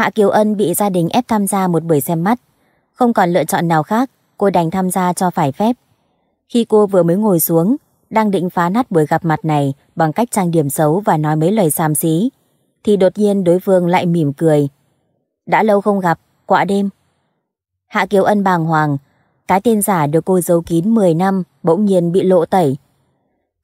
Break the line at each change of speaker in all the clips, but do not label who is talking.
Hạ Kiều Ân bị gia đình ép tham gia một buổi xem mắt. Không còn lựa chọn nào khác, cô đành tham gia cho phải phép. Khi cô vừa mới ngồi xuống, đang định phá nát buổi gặp mặt này bằng cách trang điểm xấu và nói mấy lời xàm xí, thì đột nhiên đối phương lại mỉm cười. Đã lâu không gặp, quạ đêm. Hạ Kiều Ân bàng hoàng, cái tên giả được cô giấu kín 10 năm bỗng nhiên bị lộ tẩy.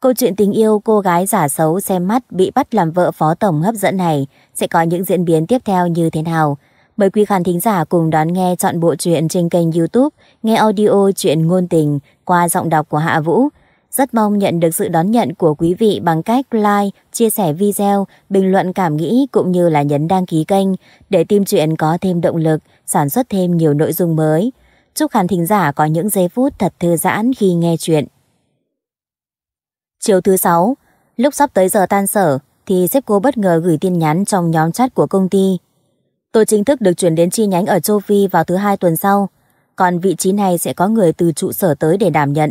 Câu chuyện tình yêu cô gái giả xấu xem mắt bị bắt làm vợ phó tổng hấp dẫn này sẽ có những diễn biến tiếp theo như thế nào? Mời quý khán thính giả cùng đón nghe chọn bộ truyện trên kênh youtube Nghe Audio Chuyện Ngôn Tình qua giọng đọc của Hạ Vũ. Rất mong nhận được sự đón nhận của quý vị bằng cách like, chia sẻ video, bình luận cảm nghĩ cũng như là nhấn đăng ký kênh để team truyện có thêm động lực, sản xuất thêm nhiều nội dung mới. Chúc khán thính giả có những giây phút thật thư giãn khi nghe chuyện. Chiều thứ sáu, lúc sắp tới giờ tan sở thì sếp cô bất ngờ gửi tin nhắn trong nhóm chat của công ty. Tôi chính thức được chuyển đến chi nhánh ở Châu Phi vào thứ hai tuần sau, còn vị trí này sẽ có người từ trụ sở tới để đảm nhận.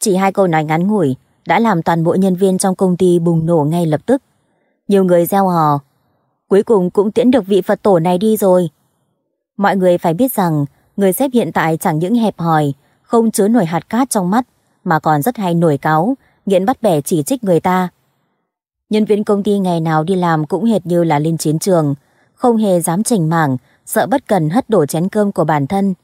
Chỉ hai câu nói ngắn ngủi đã làm toàn bộ nhân viên trong công ty bùng nổ ngay lập tức. Nhiều người gieo hò. Cuối cùng cũng tiễn được vị Phật tổ này đi rồi. Mọi người phải biết rằng người sếp hiện tại chẳng những hẹp hòi, không chứa nổi hạt cát trong mắt, mà còn rất hay nổi cáo, nghiện bắt bẻ chỉ trích người ta. Nhân viên công ty ngày nào đi làm cũng hệt như là lên chiến trường, không hề dám chỉnh mảng, sợ bất cần hất đổ chén cơm của bản thân.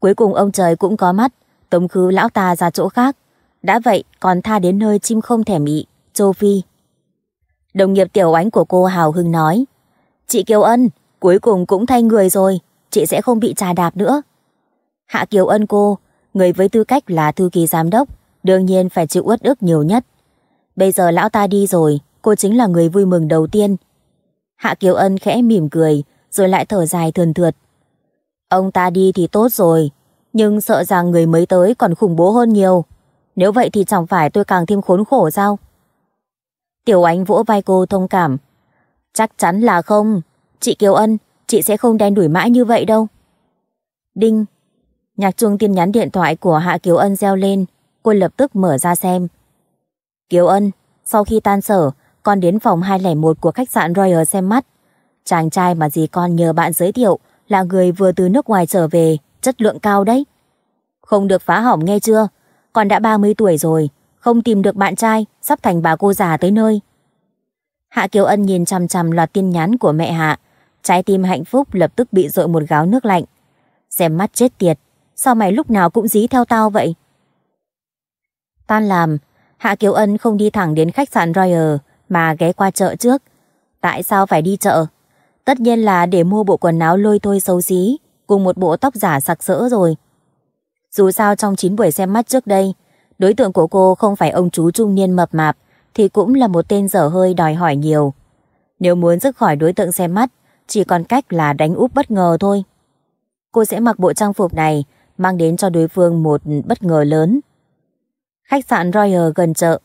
Cuối cùng ông trời cũng có mắt, tống khứ lão ta ra chỗ khác. Đã vậy còn tha đến nơi chim không thèm ị, châu Phi. Đồng nghiệp tiểu ánh của cô hào hưng nói, Chị Kiều Ân, cuối cùng cũng thay người rồi, chị sẽ không bị trà đạp nữa. Hạ Kiều Ân cô, người với tư cách là thư ký giám đốc, đương nhiên phải chịu uất ức nhiều nhất. Bây giờ lão ta đi rồi, cô chính là người vui mừng đầu tiên. Hạ Kiều Ân khẽ mỉm cười, rồi lại thở dài thườn thượt. Ông ta đi thì tốt rồi, nhưng sợ rằng người mới tới còn khủng bố hơn nhiều. Nếu vậy thì chẳng phải tôi càng thêm khốn khổ sao? Tiểu Ánh vỗ vai cô thông cảm. Chắc chắn là không. Chị Kiều Ân, chị sẽ không đen đuổi mãi như vậy đâu. Đinh. Nhạc chuông tin nhắn điện thoại của Hạ Kiều Ân reo lên cô lập tức mở ra xem. Kiều Ân, sau khi tan sở, con đến phòng 201 của khách sạn Royal xem mắt. Chàng trai mà dì con nhờ bạn giới thiệu là người vừa từ nước ngoài trở về, chất lượng cao đấy. Không được phá hỏng nghe chưa? Con đã 30 tuổi rồi, không tìm được bạn trai, sắp thành bà cô già tới nơi. Hạ Kiều Ân nhìn chằm chằm loạt tin nhắn của mẹ Hạ, trái tim hạnh phúc lập tức bị rội một gáo nước lạnh. Xem mắt chết tiệt, sao mày lúc nào cũng dí theo tao vậy? Tan làm, Hạ Kiều Ân không đi thẳng đến khách sạn Royal mà ghé qua chợ trước. Tại sao phải đi chợ? Tất nhiên là để mua bộ quần áo lôi thôi xấu xí cùng một bộ tóc giả sặc sỡ rồi. Dù sao trong 9 buổi xem mắt trước đây, đối tượng của cô không phải ông chú trung niên mập mạp thì cũng là một tên dở hơi đòi hỏi nhiều. Nếu muốn dứt khỏi đối tượng xem mắt, chỉ còn cách là đánh úp bất ngờ thôi. Cô sẽ mặc bộ trang phục này mang đến cho đối phương một bất ngờ lớn khách sạn Royal gần chợ.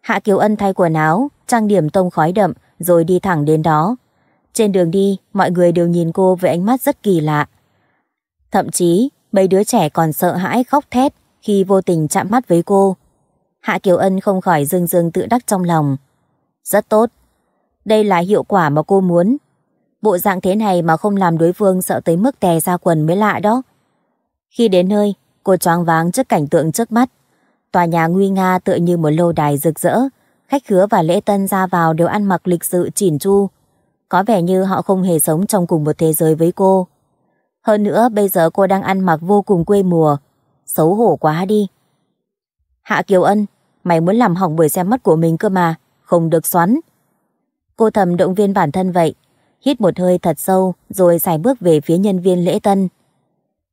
Hạ Kiều Ân thay quần áo, trang điểm tông khói đậm rồi đi thẳng đến đó. Trên đường đi, mọi người đều nhìn cô với ánh mắt rất kỳ lạ. Thậm chí, mấy đứa trẻ còn sợ hãi khóc thét khi vô tình chạm mắt với cô. Hạ Kiều Ân không khỏi dương dương tự đắc trong lòng. Rất tốt. Đây là hiệu quả mà cô muốn. Bộ dạng thế này mà không làm đối phương sợ tới mức tè ra quần mới lạ đó. Khi đến nơi, cô choáng váng trước cảnh tượng trước mắt. Tòa nhà nguy nga tựa như một lâu đài rực rỡ, khách khứa và lễ tân ra vào đều ăn mặc lịch sự chỉn chu. Có vẻ như họ không hề sống trong cùng một thế giới với cô. Hơn nữa bây giờ cô đang ăn mặc vô cùng quê mùa, xấu hổ quá đi. Hạ Kiều Ân, mày muốn làm hỏng buổi xem mắt của mình cơ mà, không được xoắn. Cô thầm động viên bản thân vậy, hít một hơi thật sâu rồi xài bước về phía nhân viên lễ tân.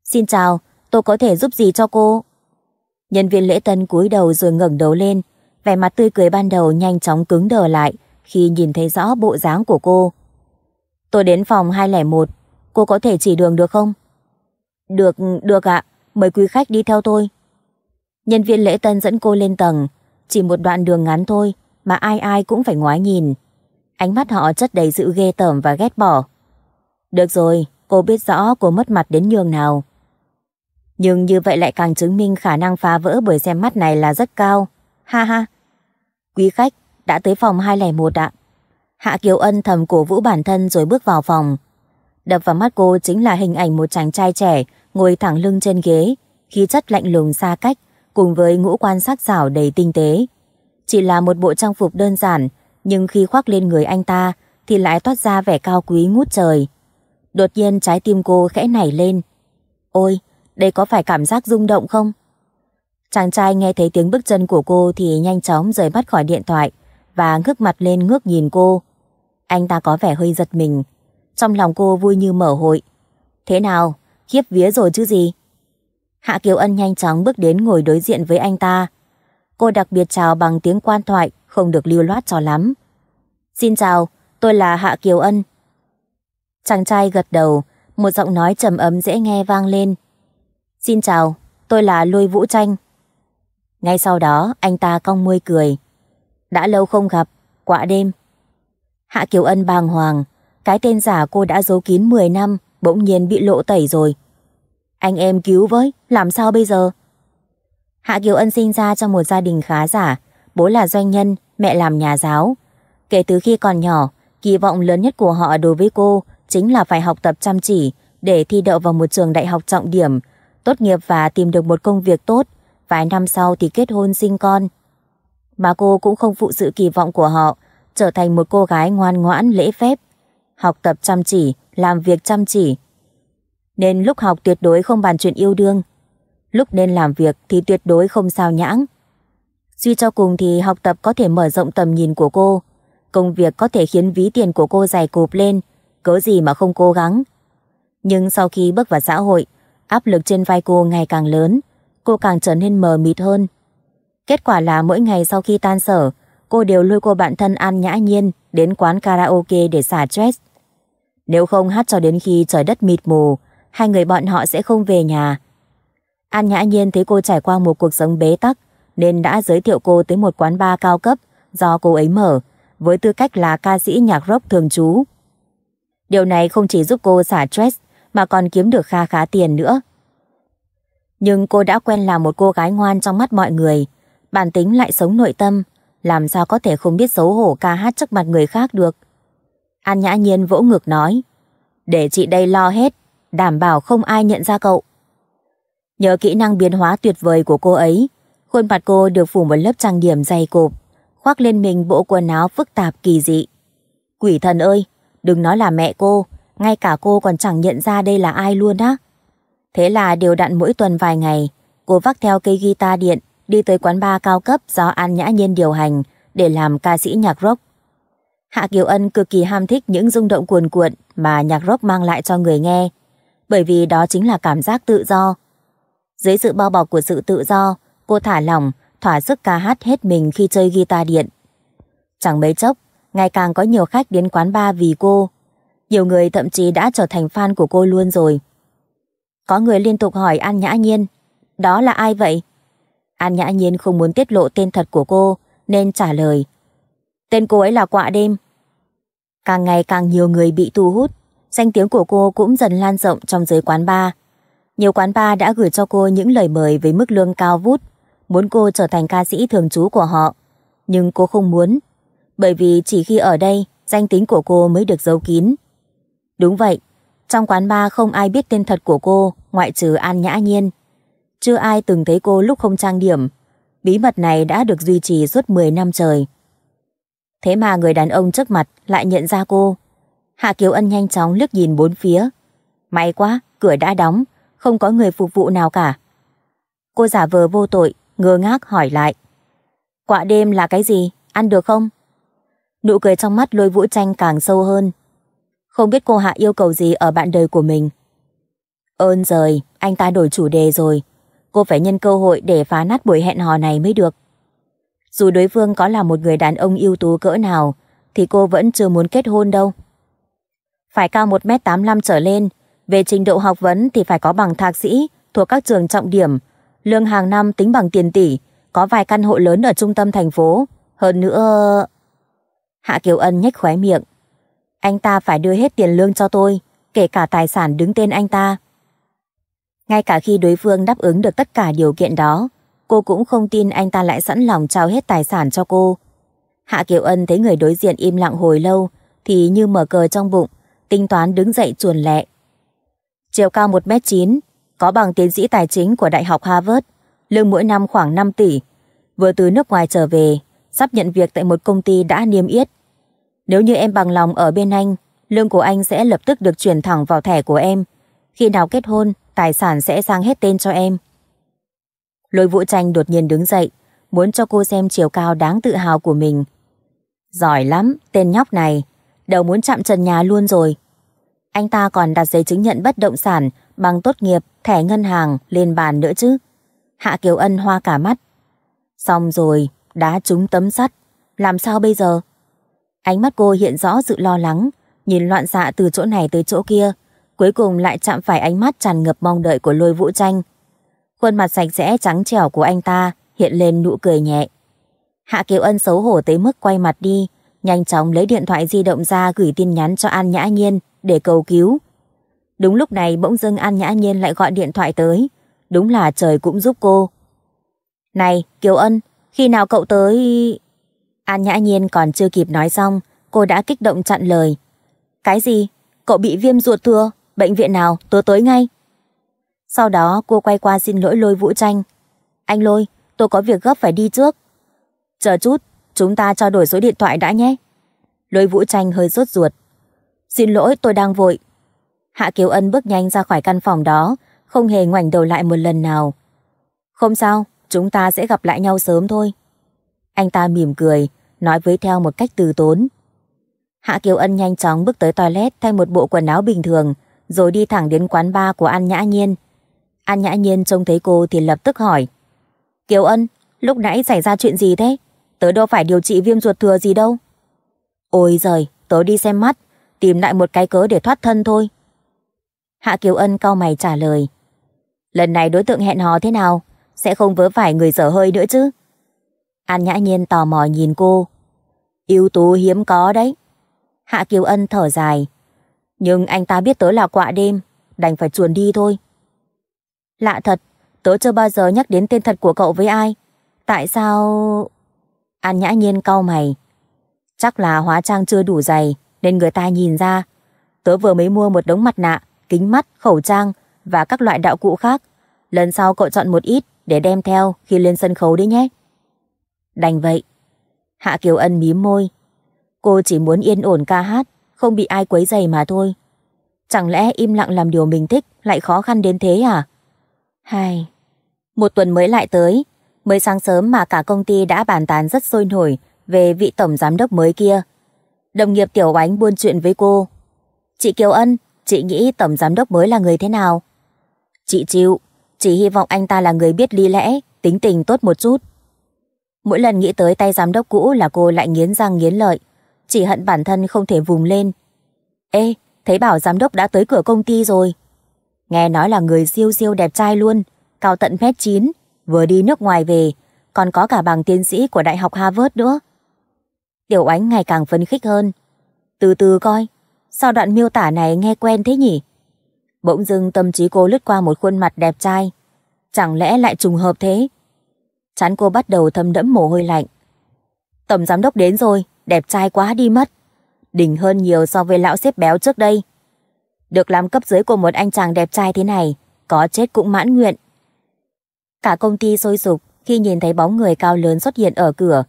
Xin chào, tôi có thể giúp gì cho cô? Nhân viên lễ tân cúi đầu rồi ngẩng đầu lên, vẻ mặt tươi cười ban đầu nhanh chóng cứng đờ lại khi nhìn thấy rõ bộ dáng của cô. Tôi đến phòng 201, cô có thể chỉ đường được không? Được, được ạ, mời quý khách đi theo tôi. Nhân viên lễ tân dẫn cô lên tầng, chỉ một đoạn đường ngắn thôi mà ai ai cũng phải ngoái nhìn. Ánh mắt họ chất đầy sự ghê tởm và ghét bỏ. Được rồi, cô biết rõ cô mất mặt đến nhường nào. Nhưng như vậy lại càng chứng minh khả năng phá vỡ bởi xem mắt này là rất cao. Ha ha. Quý khách, đã tới phòng 201 ạ. Hạ Kiều Ân thầm cổ vũ bản thân rồi bước vào phòng. Đập vào mắt cô chính là hình ảnh một chàng trai trẻ ngồi thẳng lưng trên ghế, khí chất lạnh lùng xa cách, cùng với ngũ quan sắc sảo đầy tinh tế. Chỉ là một bộ trang phục đơn giản, nhưng khi khoác lên người anh ta thì lại toát ra vẻ cao quý ngút trời. Đột nhiên trái tim cô khẽ nảy lên. Ôi, đây có phải cảm giác rung động không? Chàng trai nghe thấy tiếng bước chân của cô thì nhanh chóng rời mắt khỏi điện thoại và ngước mặt lên ngước nhìn cô. Anh ta có vẻ hơi giật mình. Trong lòng cô vui như mở hội. Thế nào, khiếp vía rồi chứ gì? Hạ Kiều Ân nhanh chóng bước đến ngồi đối diện với anh ta. Cô đặc biệt chào bằng tiếng quan thoại, không được lưu loát cho lắm. Xin chào, tôi là Hạ Kiều Ân. Chàng trai gật đầu, một giọng nói trầm ấm dễ nghe vang lên. Xin chào, tôi là Lôi Vũ Tranh. Ngay sau đó, anh ta cong môi cười. Đã lâu không gặp, quả đêm. Hạ Kiều Ân bàng hoàng, cái tên giả cô đã giấu kín 10 năm, bỗng nhiên bị lộ tẩy rồi. Anh em cứu với, làm sao bây giờ? Hạ Kiều Ân sinh ra trong một gia đình khá giả, bố là doanh nhân, mẹ làm nhà giáo. Kể từ khi còn nhỏ, kỳ vọng lớn nhất của họ đối với cô chính là phải học tập chăm chỉ để thi đậu vào một trường đại học trọng điểm, tốt nghiệp và tìm được một công việc tốt, vài năm sau thì kết hôn sinh con. Mà cô cũng không phụ sự kỳ vọng của họ, trở thành một cô gái ngoan ngoãn lễ phép, học tập chăm chỉ, làm việc chăm chỉ. Nên lúc học tuyệt đối không bàn chuyện yêu đương, lúc nên làm việc thì tuyệt đối không sao nhãng. Duy cho cùng thì học tập có thể mở rộng tầm nhìn của cô, công việc có thể khiến ví tiền của cô dày cộp lên, cớ gì mà không cố gắng. Nhưng sau khi bước vào xã hội, Áp lực trên vai cô ngày càng lớn, cô càng trở nên mờ mịt hơn. Kết quả là mỗi ngày sau khi tan sở, cô đều lôi cô bạn thân An Nhã Nhiên đến quán karaoke để xả stress. Nếu không hát cho đến khi trời đất mịt mù, hai người bọn họ sẽ không về nhà. An Nhã Nhiên thấy cô trải qua một cuộc sống bế tắc, nên đã giới thiệu cô tới một quán bar cao cấp do cô ấy mở, với tư cách là ca sĩ nhạc rock thường trú. Điều này không chỉ giúp cô xả stress, mà còn kiếm được khá khá tiền nữa. Nhưng cô đã quen là một cô gái ngoan trong mắt mọi người, bản tính lại sống nội tâm, làm sao có thể không biết xấu hổ ca hát trước mặt người khác được. An nhã nhiên vỗ ngực nói, để chị đây lo hết, đảm bảo không ai nhận ra cậu. Nhờ kỹ năng biến hóa tuyệt vời của cô ấy, khuôn mặt cô được phủ một lớp trang điểm dày cộp, khoác lên mình bộ quần áo phức tạp kỳ dị. Quỷ thần ơi, đừng nói là mẹ cô, ngay cả cô còn chẳng nhận ra đây là ai luôn á. Thế là đều đặn mỗi tuần vài ngày, cô vác theo cây guitar điện đi tới quán bar cao cấp do An Nhã Nhiên điều hành để làm ca sĩ nhạc rock. Hạ Kiều Ân cực kỳ ham thích những rung động cuồn cuộn mà nhạc rock mang lại cho người nghe, bởi vì đó chính là cảm giác tự do. Dưới sự bao bọc của sự tự do, cô thả lỏng, thỏa sức ca hát hết mình khi chơi guitar điện. Chẳng mấy chốc, ngày càng có nhiều khách đến quán bar vì cô nhiều người thậm chí đã trở thành fan của cô luôn rồi. Có người liên tục hỏi An Nhã Nhiên, đó là ai vậy? An Nhã Nhiên không muốn tiết lộ tên thật của cô, nên trả lời. Tên cô ấy là Quạ Đêm. Càng ngày càng nhiều người bị thu hút, danh tiếng của cô cũng dần lan rộng trong giới quán bar. Nhiều quán bar đã gửi cho cô những lời mời với mức lương cao vút, muốn cô trở thành ca sĩ thường trú của họ. Nhưng cô không muốn, bởi vì chỉ khi ở đây, danh tính của cô mới được giấu kín. Đúng vậy, trong quán ba không ai biết tên thật của cô ngoại trừ An Nhã Nhiên. Chưa ai từng thấy cô lúc không trang điểm. Bí mật này đã được duy trì suốt 10 năm trời. Thế mà người đàn ông trước mặt lại nhận ra cô. Hạ Kiều Ân nhanh chóng liếc nhìn bốn phía. May quá, cửa đã đóng, không có người phục vụ nào cả. Cô giả vờ vô tội, ngơ ngác hỏi lại. quả đêm là cái gì? Ăn được không? Nụ cười trong mắt lôi vũ tranh càng sâu hơn, không biết cô Hạ yêu cầu gì ở bạn đời của mình. Ơn rời, anh ta đổi chủ đề rồi. Cô phải nhân cơ hội để phá nát buổi hẹn hò này mới được. Dù đối phương có là một người đàn ông ưu tú cỡ nào, thì cô vẫn chưa muốn kết hôn đâu. Phải cao 1m85 trở lên, về trình độ học vấn thì phải có bằng thạc sĩ thuộc các trường trọng điểm, lương hàng năm tính bằng tiền tỷ, có vài căn hộ lớn ở trung tâm thành phố. Hơn nữa... Hạ Kiều Ân nhếch khóe miệng, anh ta phải đưa hết tiền lương cho tôi, kể cả tài sản đứng tên anh ta. Ngay cả khi đối phương đáp ứng được tất cả điều kiện đó, cô cũng không tin anh ta lại sẵn lòng trao hết tài sản cho cô. Hạ Kiều Ân thấy người đối diện im lặng hồi lâu, thì như mở cờ trong bụng, tính toán đứng dậy chuồn lẹ. Chiều cao 1m9, có bằng tiến sĩ tài chính của Đại học Harvard, lương mỗi năm khoảng 5 tỷ. Vừa từ nước ngoài trở về, sắp nhận việc tại một công ty đã niêm yết nếu như em bằng lòng ở bên anh, lương của anh sẽ lập tức được chuyển thẳng vào thẻ của em. Khi nào kết hôn, tài sản sẽ sang hết tên cho em. Lôi vũ tranh đột nhiên đứng dậy, muốn cho cô xem chiều cao đáng tự hào của mình. Giỏi lắm, tên nhóc này, đầu muốn chạm trần nhà luôn rồi. Anh ta còn đặt giấy chứng nhận bất động sản, bằng tốt nghiệp, thẻ ngân hàng lên bàn nữa chứ. Hạ Kiều Ân hoa cả mắt. Xong rồi, đá trúng tấm sắt, làm sao bây giờ? Ánh mắt cô hiện rõ sự lo lắng, nhìn loạn xạ từ chỗ này tới chỗ kia, cuối cùng lại chạm phải ánh mắt tràn ngập mong đợi của lôi vũ tranh. Khuôn mặt sạch sẽ trắng trẻo của anh ta hiện lên nụ cười nhẹ. Hạ Kiều Ân xấu hổ tới mức quay mặt đi, nhanh chóng lấy điện thoại di động ra gửi tin nhắn cho An Nhã Nhiên để cầu cứu. Đúng lúc này bỗng dưng An Nhã Nhiên lại gọi điện thoại tới, đúng là trời cũng giúp cô. Này, Kiều Ân, khi nào cậu tới... An Nhã Nhiên còn chưa kịp nói xong, cô đã kích động chặn lời. Cái gì? Cậu bị viêm ruột thừa? Bệnh viện nào? Tớ tới ngay. Sau đó cô quay qua xin lỗi lôi vũ tranh. Anh lôi, tôi có việc gấp phải đi trước. Chờ chút, chúng ta trao đổi số điện thoại đã nhé. Lôi vũ tranh hơi rốt ruột. Xin lỗi tôi đang vội. Hạ Kiều Ân bước nhanh ra khỏi căn phòng đó, không hề ngoảnh đầu lại một lần nào. Không sao, chúng ta sẽ gặp lại nhau sớm thôi. Anh ta mỉm cười, nói với theo một cách từ tốn. Hạ Kiều Ân nhanh chóng bước tới toilet thay một bộ quần áo bình thường, rồi đi thẳng đến quán bar của An Nhã Nhiên. An Nhã Nhiên trông thấy cô thì lập tức hỏi. Kiều Ân, lúc nãy xảy ra chuyện gì thế? Tớ đâu phải điều trị viêm ruột thừa gì đâu. Ôi giời, tớ đi xem mắt, tìm lại một cái cớ để thoát thân thôi. Hạ Kiều Ân cau mày trả lời. Lần này đối tượng hẹn hò thế nào? Sẽ không vớ phải người dở hơi nữa chứ? An nhã nhiên tò mò nhìn cô. Yếu tố hiếm có đấy. Hạ Kiều Ân thở dài. Nhưng anh ta biết tớ là quạ đêm, đành phải chuồn đi thôi. Lạ thật, tớ chưa bao giờ nhắc đến tên thật của cậu với ai. Tại sao... An nhã nhiên cau mày. Chắc là hóa trang chưa đủ dày, nên người ta nhìn ra. Tớ vừa mới mua một đống mặt nạ, kính mắt, khẩu trang và các loại đạo cụ khác. Lần sau cậu chọn một ít để đem theo khi lên sân khấu đấy nhé. Đành vậy. Hạ Kiều Ân mím môi. Cô chỉ muốn yên ổn ca hát, không bị ai quấy dày mà thôi. Chẳng lẽ im lặng làm điều mình thích lại khó khăn đến thế à? Hai. Một tuần mới lại tới, mới sáng sớm mà cả công ty đã bàn tán rất sôi nổi về vị tổng giám đốc mới kia. Đồng nghiệp Tiểu Ánh buôn chuyện với cô. Chị Kiều Ân, chị nghĩ tổng giám đốc mới là người thế nào? Chị chịu, chỉ hy vọng anh ta là người biết lý lẽ, tính tình tốt một chút. Mỗi lần nghĩ tới tay giám đốc cũ là cô lại nghiến răng nghiến lợi, chỉ hận bản thân không thể vùng lên. Ê, thấy bảo giám đốc đã tới cửa công ty rồi. Nghe nói là người siêu siêu đẹp trai luôn, cao tận mét 9, vừa đi nước ngoài về, còn có cả bằng tiến sĩ của Đại học Harvard nữa. Tiểu Ánh ngày càng phấn khích hơn. Từ từ coi, sao đoạn miêu tả này nghe quen thế nhỉ? Bỗng dưng tâm trí cô lướt qua một khuôn mặt đẹp trai. Chẳng lẽ lại trùng hợp thế? chán cô bắt đầu thâm đẫm mồ hôi lạnh. Tổng giám đốc đến rồi, đẹp trai quá đi mất. Đỉnh hơn nhiều so với lão xếp béo trước đây. Được làm cấp dưới của một anh chàng đẹp trai thế này, có chết cũng mãn nguyện. Cả công ty sôi sục khi nhìn thấy bóng người cao lớn xuất hiện ở cửa.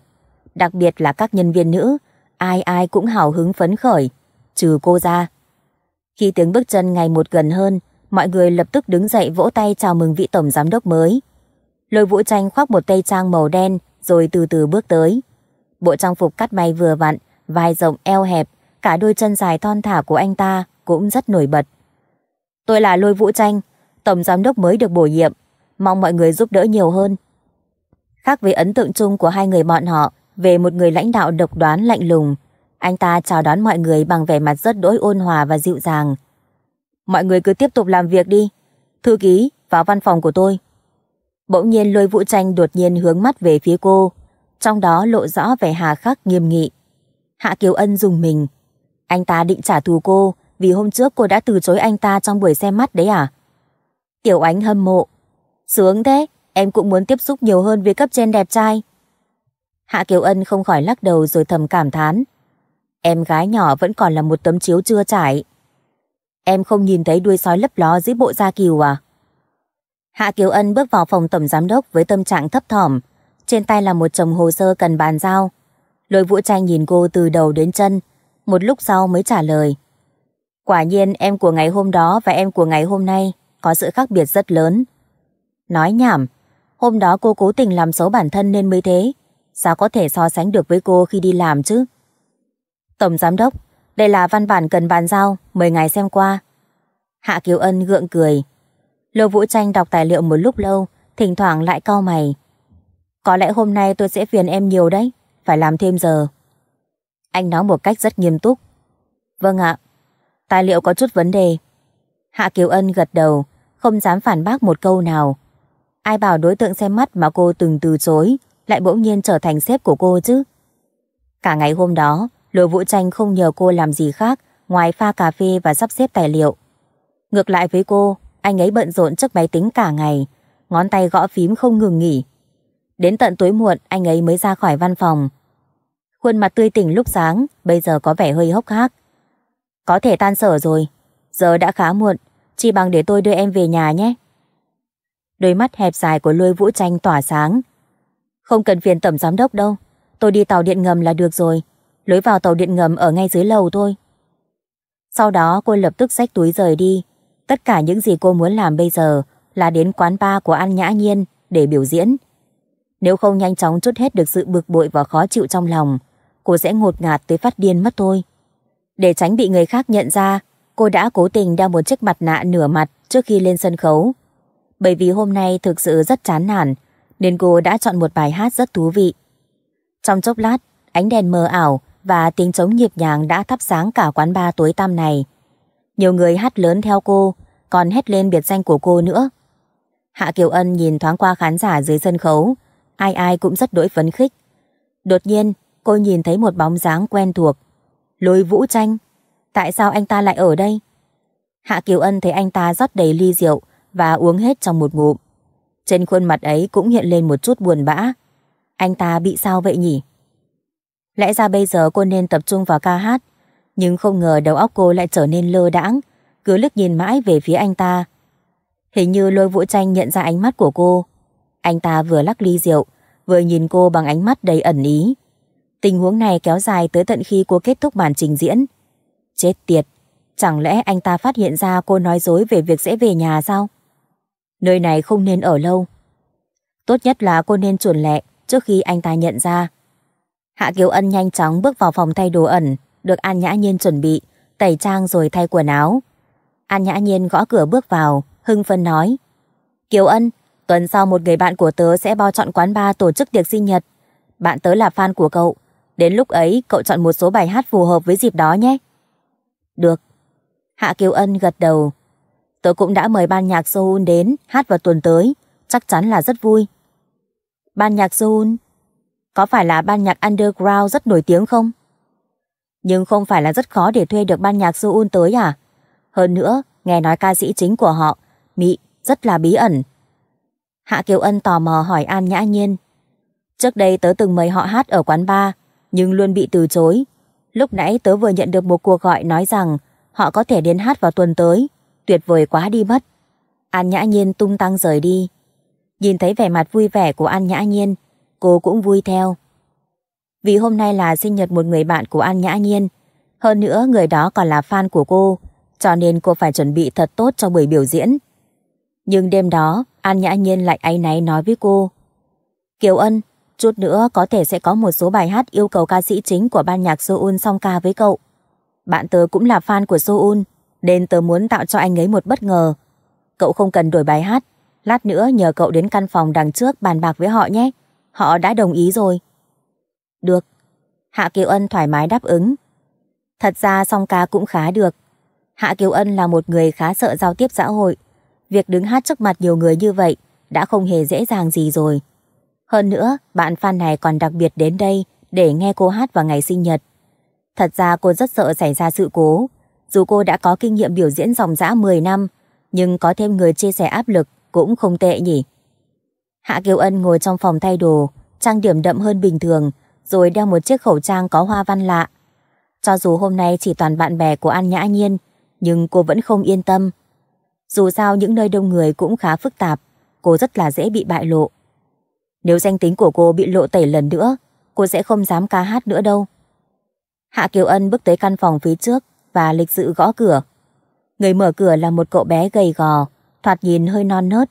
Đặc biệt là các nhân viên nữ, ai ai cũng hào hứng phấn khởi, trừ cô ra. Khi tiếng bước chân ngày một gần hơn, mọi người lập tức đứng dậy vỗ tay chào mừng vị tổng giám đốc mới. Lôi vũ tranh khoác một tay trang màu đen rồi từ từ bước tới. Bộ trang phục cắt may vừa vặn, vai rộng eo hẹp, cả đôi chân dài thon thả của anh ta cũng rất nổi bật. Tôi là Lôi Vũ Tranh, tổng giám đốc mới được bổ nhiệm, mong mọi người giúp đỡ nhiều hơn. Khác với ấn tượng chung của hai người bọn họ về một người lãnh đạo độc đoán lạnh lùng, anh ta chào đón mọi người bằng vẻ mặt rất đỗi ôn hòa và dịu dàng. Mọi người cứ tiếp tục làm việc đi. Thư ký, vào văn phòng của tôi. Bỗng nhiên lôi vũ tranh đột nhiên hướng mắt về phía cô, trong đó lộ rõ vẻ hà khắc nghiêm nghị. Hạ Kiều Ân dùng mình. Anh ta định trả thù cô vì hôm trước cô đã từ chối anh ta trong buổi xem mắt đấy à? Tiểu Ánh hâm mộ. Sướng thế, em cũng muốn tiếp xúc nhiều hơn với cấp trên đẹp trai. Hạ Kiều Ân không khỏi lắc đầu rồi thầm cảm thán. Em gái nhỏ vẫn còn là một tấm chiếu chưa trải. Em không nhìn thấy đuôi sói lấp ló dưới bộ da kiều à? Hạ Kiều Ân bước vào phòng tổng giám đốc với tâm trạng thấp thỏm. Trên tay là một chồng hồ sơ cần bàn giao. Lôi vũ trai nhìn cô từ đầu đến chân, một lúc sau mới trả lời. Quả nhiên em của ngày hôm đó và em của ngày hôm nay có sự khác biệt rất lớn. Nói nhảm, hôm đó cô cố tình làm xấu bản thân nên mới thế. Sao có thể so sánh được với cô khi đi làm chứ? Tổng giám đốc, đây là văn bản cần bàn giao, mời ngài xem qua. Hạ Kiều Ân gượng cười, Lô Vũ Tranh đọc tài liệu một lúc lâu, thỉnh thoảng lại cau mày. Có lẽ hôm nay tôi sẽ phiền em nhiều đấy, phải làm thêm giờ. Anh nói một cách rất nghiêm túc. Vâng ạ, tài liệu có chút vấn đề. Hạ Kiều Ân gật đầu, không dám phản bác một câu nào. Ai bảo đối tượng xem mắt mà cô từng từ chối, lại bỗng nhiên trở thành sếp của cô chứ. Cả ngày hôm đó, Lô Vũ Tranh không nhờ cô làm gì khác ngoài pha cà phê và sắp xếp tài liệu. Ngược lại với cô, anh ấy bận rộn trước máy tính cả ngày, ngón tay gõ phím không ngừng nghỉ. Đến tận tối muộn anh ấy mới ra khỏi văn phòng. Khuôn mặt tươi tỉnh lúc sáng, bây giờ có vẻ hơi hốc hác. Có thể tan sở rồi, giờ đã khá muộn, chỉ bằng để tôi đưa em về nhà nhé. Đôi mắt hẹp dài của lôi vũ tranh tỏa sáng. Không cần phiền tổng giám đốc đâu, tôi đi tàu điện ngầm là được rồi, lối vào tàu điện ngầm ở ngay dưới lầu thôi. Sau đó cô lập tức xách túi rời đi, Tất cả những gì cô muốn làm bây giờ là đến quán bar của An Nhã Nhiên để biểu diễn. Nếu không nhanh chóng chút hết được sự bực bội và khó chịu trong lòng, cô sẽ ngột ngạt tới phát điên mất thôi. Để tránh bị người khác nhận ra, cô đã cố tình đeo một chiếc mặt nạ nửa mặt trước khi lên sân khấu. Bởi vì hôm nay thực sự rất chán nản, nên cô đã chọn một bài hát rất thú vị. Trong chốc lát, ánh đèn mờ ảo và tiếng trống nhịp nhàng đã thắp sáng cả quán bar tối tăm này. Nhiều người hát lớn theo cô, còn hét lên biệt danh của cô nữa. Hạ Kiều Ân nhìn thoáng qua khán giả dưới sân khấu, ai ai cũng rất đỗi phấn khích. Đột nhiên, cô nhìn thấy một bóng dáng quen thuộc. Lôi vũ tranh, tại sao anh ta lại ở đây? Hạ Kiều Ân thấy anh ta rót đầy ly rượu và uống hết trong một ngụm. Trên khuôn mặt ấy cũng hiện lên một chút buồn bã. Anh ta bị sao vậy nhỉ? Lẽ ra bây giờ cô nên tập trung vào ca hát nhưng không ngờ đầu óc cô lại trở nên lơ đãng, cứ lức nhìn mãi về phía anh ta. Hình như lôi vũ tranh nhận ra ánh mắt của cô. Anh ta vừa lắc ly rượu, vừa nhìn cô bằng ánh mắt đầy ẩn ý. Tình huống này kéo dài tới tận khi cô kết thúc màn trình diễn. Chết tiệt, chẳng lẽ anh ta phát hiện ra cô nói dối về việc sẽ về nhà sao? Nơi này không nên ở lâu. Tốt nhất là cô nên chuẩn lẹ trước khi anh ta nhận ra. Hạ Kiều Ân nhanh chóng bước vào phòng thay đồ ẩn được An Nhã Nhiên chuẩn bị, tẩy trang rồi thay quần áo. An Nhã Nhiên gõ cửa bước vào, hưng phấn nói. Kiều Ân, tuần sau một người bạn của tớ sẽ bao chọn quán bar tổ chức tiệc sinh nhật. Bạn tớ là fan của cậu. Đến lúc ấy, cậu chọn một số bài hát phù hợp với dịp đó nhé. Được. Hạ Kiều Ân gật đầu. Tớ cũng đã mời ban nhạc Seoul đến hát vào tuần tới. Chắc chắn là rất vui. Ban nhạc Seoul? Có phải là ban nhạc underground rất nổi tiếng không? Nhưng không phải là rất khó để thuê được ban nhạc Seoul tới à? Hơn nữa, nghe nói ca sĩ chính của họ, Mỹ, rất là bí ẩn. Hạ Kiều Ân tò mò hỏi An Nhã Nhiên. Trước đây tớ từng mời họ hát ở quán bar, nhưng luôn bị từ chối. Lúc nãy tớ vừa nhận được một cuộc gọi nói rằng họ có thể đến hát vào tuần tới. Tuyệt vời quá đi mất. An Nhã Nhiên tung tăng rời đi. Nhìn thấy vẻ mặt vui vẻ của An Nhã Nhiên, cô cũng vui theo vì hôm nay là sinh nhật một người bạn của An Nhã Nhiên. Hơn nữa người đó còn là fan của cô, cho nên cô phải chuẩn bị thật tốt cho buổi biểu diễn. Nhưng đêm đó, An Nhã Nhiên lại áy náy nói với cô. Kiều Ân, chút nữa có thể sẽ có một số bài hát yêu cầu ca sĩ chính của ban nhạc Seoul song ca với cậu. Bạn tớ cũng là fan của Seoul, nên tớ muốn tạo cho anh ấy một bất ngờ. Cậu không cần đổi bài hát, lát nữa nhờ cậu đến căn phòng đằng trước bàn bạc với họ nhé. Họ đã đồng ý rồi. Được. Hạ Kiều Ân thoải mái đáp ứng. Thật ra song ca cũng khá được. Hạ Kiều Ân là một người khá sợ giao tiếp xã hội. Việc đứng hát trước mặt nhiều người như vậy đã không hề dễ dàng gì rồi. Hơn nữa, bạn fan này còn đặc biệt đến đây để nghe cô hát vào ngày sinh nhật. Thật ra cô rất sợ xảy ra sự cố. Dù cô đã có kinh nghiệm biểu diễn dòng dã 10 năm, nhưng có thêm người chia sẻ áp lực cũng không tệ nhỉ. Hạ Kiều Ân ngồi trong phòng thay đồ, trang điểm đậm hơn bình thường, rồi đeo một chiếc khẩu trang có hoa văn lạ. Cho dù hôm nay chỉ toàn bạn bè của An Nhã Nhiên, nhưng cô vẫn không yên tâm. Dù sao những nơi đông người cũng khá phức tạp, cô rất là dễ bị bại lộ. Nếu danh tính của cô bị lộ tẩy lần nữa, cô sẽ không dám ca hát nữa đâu. Hạ Kiều Ân bước tới căn phòng phía trước và lịch sự gõ cửa. Người mở cửa là một cậu bé gầy gò, thoạt nhìn hơi non nớt.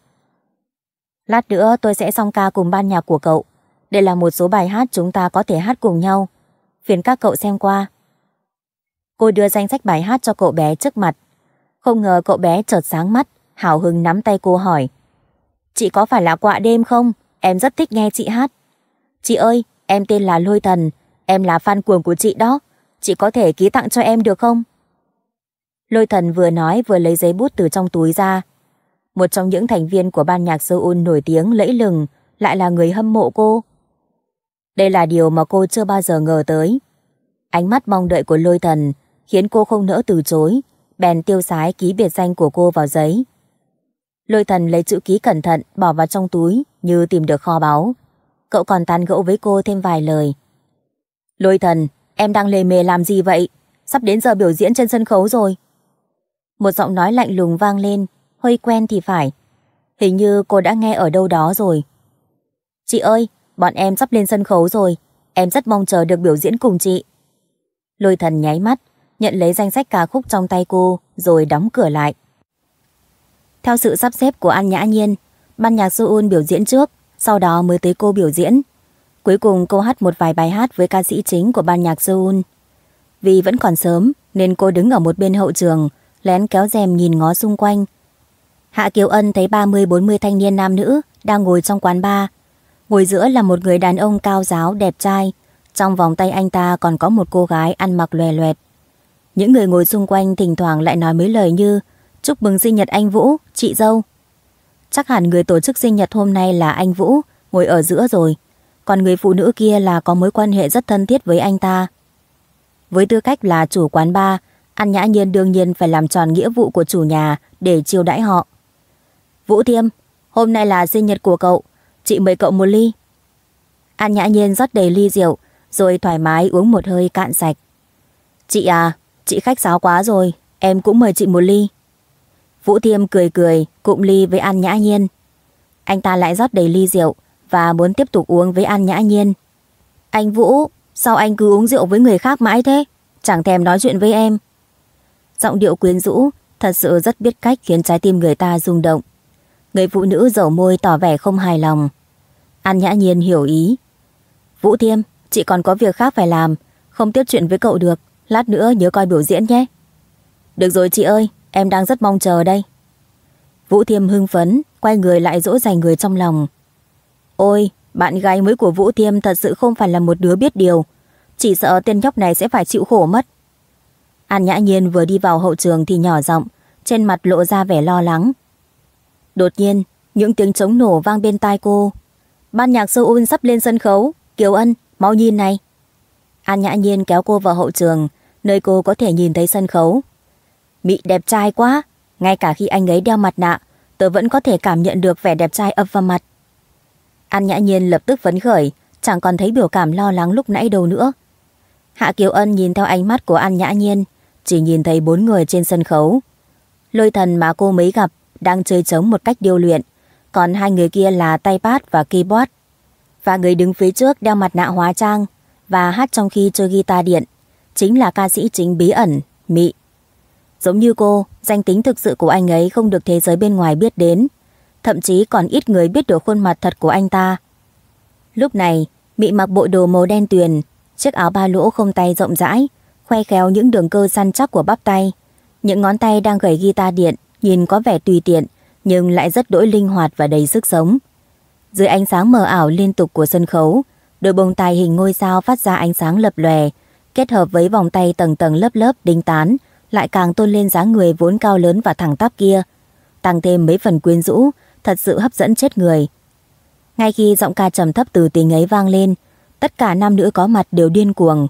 Lát nữa tôi sẽ xong ca cùng ban nhạc của cậu. Đây là một số bài hát chúng ta có thể hát cùng nhau. Phiền các cậu xem qua. Cô đưa danh sách bài hát cho cậu bé trước mặt. Không ngờ cậu bé chợt sáng mắt, hào hứng nắm tay cô hỏi. Chị có phải là quạ đêm không? Em rất thích nghe chị hát. Chị ơi, em tên là Lôi Thần, em là fan cuồng của chị đó. Chị có thể ký tặng cho em được không? Lôi Thần vừa nói vừa lấy giấy bút từ trong túi ra. Một trong những thành viên của ban nhạc Seoul nổi tiếng lẫy lừng lại là người hâm mộ cô. Đây là điều mà cô chưa bao giờ ngờ tới. Ánh mắt mong đợi của lôi thần khiến cô không nỡ từ chối, bèn tiêu sái ký biệt danh của cô vào giấy. Lôi thần lấy chữ ký cẩn thận bỏ vào trong túi như tìm được kho báu. Cậu còn tán gẫu với cô thêm vài lời. Lôi thần, em đang lề mề làm gì vậy? Sắp đến giờ biểu diễn trên sân khấu rồi. Một giọng nói lạnh lùng vang lên, hơi quen thì phải. Hình như cô đã nghe ở đâu đó rồi. Chị ơi, bọn em sắp lên sân khấu rồi, em rất mong chờ được biểu diễn cùng chị. Lôi thần nháy mắt, nhận lấy danh sách ca khúc trong tay cô, rồi đóng cửa lại. Theo sự sắp xếp của An Nhã Nhiên, ban nhạc Seoul biểu diễn trước, sau đó mới tới cô biểu diễn. Cuối cùng cô hát một vài bài hát với ca sĩ chính của ban nhạc Seoul. Vì vẫn còn sớm nên cô đứng ở một bên hậu trường, lén kéo rèm nhìn ngó xung quanh. Hạ Kiều Ân thấy 30-40 thanh niên nam nữ đang ngồi trong quán bar Ngồi giữa là một người đàn ông cao giáo đẹp trai, trong vòng tay anh ta còn có một cô gái ăn mặc lòe loẹt. Những người ngồi xung quanh thỉnh thoảng lại nói mấy lời như Chúc mừng sinh nhật anh Vũ, chị dâu. Chắc hẳn người tổ chức sinh nhật hôm nay là anh Vũ, ngồi ở giữa rồi. Còn người phụ nữ kia là có mối quan hệ rất thân thiết với anh ta. Với tư cách là chủ quán bar, An Nhã Nhiên đương nhiên phải làm tròn nghĩa vụ của chủ nhà để chiêu đãi họ. Vũ Thiêm, hôm nay là sinh nhật của cậu, chị mời cậu một ly. An nhã nhiên rót đầy ly rượu, rồi thoải mái uống một hơi cạn sạch. Chị à, chị khách sáo quá rồi, em cũng mời chị một ly. Vũ Thiêm cười cười, cụm ly với An nhã nhiên. Anh ta lại rót đầy ly rượu và muốn tiếp tục uống với An nhã nhiên. Anh Vũ, sao anh cứ uống rượu với người khác mãi thế? Chẳng thèm nói chuyện với em. Giọng điệu quyến rũ thật sự rất biết cách khiến trái tim người ta rung động. Người phụ nữ dầu môi tỏ vẻ không hài lòng. An nhã nhiên hiểu ý. Vũ Thiêm, chị còn có việc khác phải làm, không tiếp chuyện với cậu được, lát nữa nhớ coi biểu diễn nhé. Được rồi chị ơi, em đang rất mong chờ đây. Vũ Thiêm hưng phấn, quay người lại dỗ dành người trong lòng. Ôi, bạn gái mới của Vũ Thiêm thật sự không phải là một đứa biết điều. Chỉ sợ tên nhóc này sẽ phải chịu khổ mất. An Nhã Nhiên vừa đi vào hậu trường thì nhỏ giọng trên mặt lộ ra vẻ lo lắng. Đột nhiên, những tiếng trống nổ vang bên tai cô. Ban nhạc Seoul sắp lên sân khấu, Kiều Ân, mau nhìn này. An Nhã Nhiên kéo cô vào hậu trường, nơi cô có thể nhìn thấy sân khấu. Mỹ đẹp trai quá, ngay cả khi anh ấy đeo mặt nạ, tớ vẫn có thể cảm nhận được vẻ đẹp trai ập vào mặt. An Nhã Nhiên lập tức phấn khởi, chẳng còn thấy biểu cảm lo lắng lúc nãy đâu nữa. Hạ Kiều Ân nhìn theo ánh mắt của An Nhã Nhiên, chỉ nhìn thấy bốn người trên sân khấu. Lôi thần mà cô mới gặp đang chơi trống một cách điêu luyện, còn hai người kia là tay bát và keyboard. Và người đứng phía trước đeo mặt nạ hóa trang và hát trong khi chơi guitar điện, chính là ca sĩ chính bí ẩn, Mị. Giống như cô, danh tính thực sự của anh ấy không được thế giới bên ngoài biết đến, thậm chí còn ít người biết được khuôn mặt thật của anh ta. Lúc này, Mị mặc bộ đồ màu đen tuyền, chiếc áo ba lỗ không tay rộng rãi, khoe khéo những đường cơ săn chắc của bắp tay, những ngón tay đang gầy guitar điện nhìn có vẻ tùy tiện, nhưng lại rất đỗi linh hoạt và đầy sức sống. Dưới ánh sáng mờ ảo liên tục của sân khấu, đôi bông tai hình ngôi sao phát ra ánh sáng lập lòe, kết hợp với vòng tay tầng tầng lớp lớp đinh tán, lại càng tôn lên dáng người vốn cao lớn và thẳng tắp kia, tăng thêm mấy phần quyến rũ, thật sự hấp dẫn chết người. Ngay khi giọng ca trầm thấp từ tiếng ấy vang lên, tất cả nam nữ có mặt đều điên cuồng.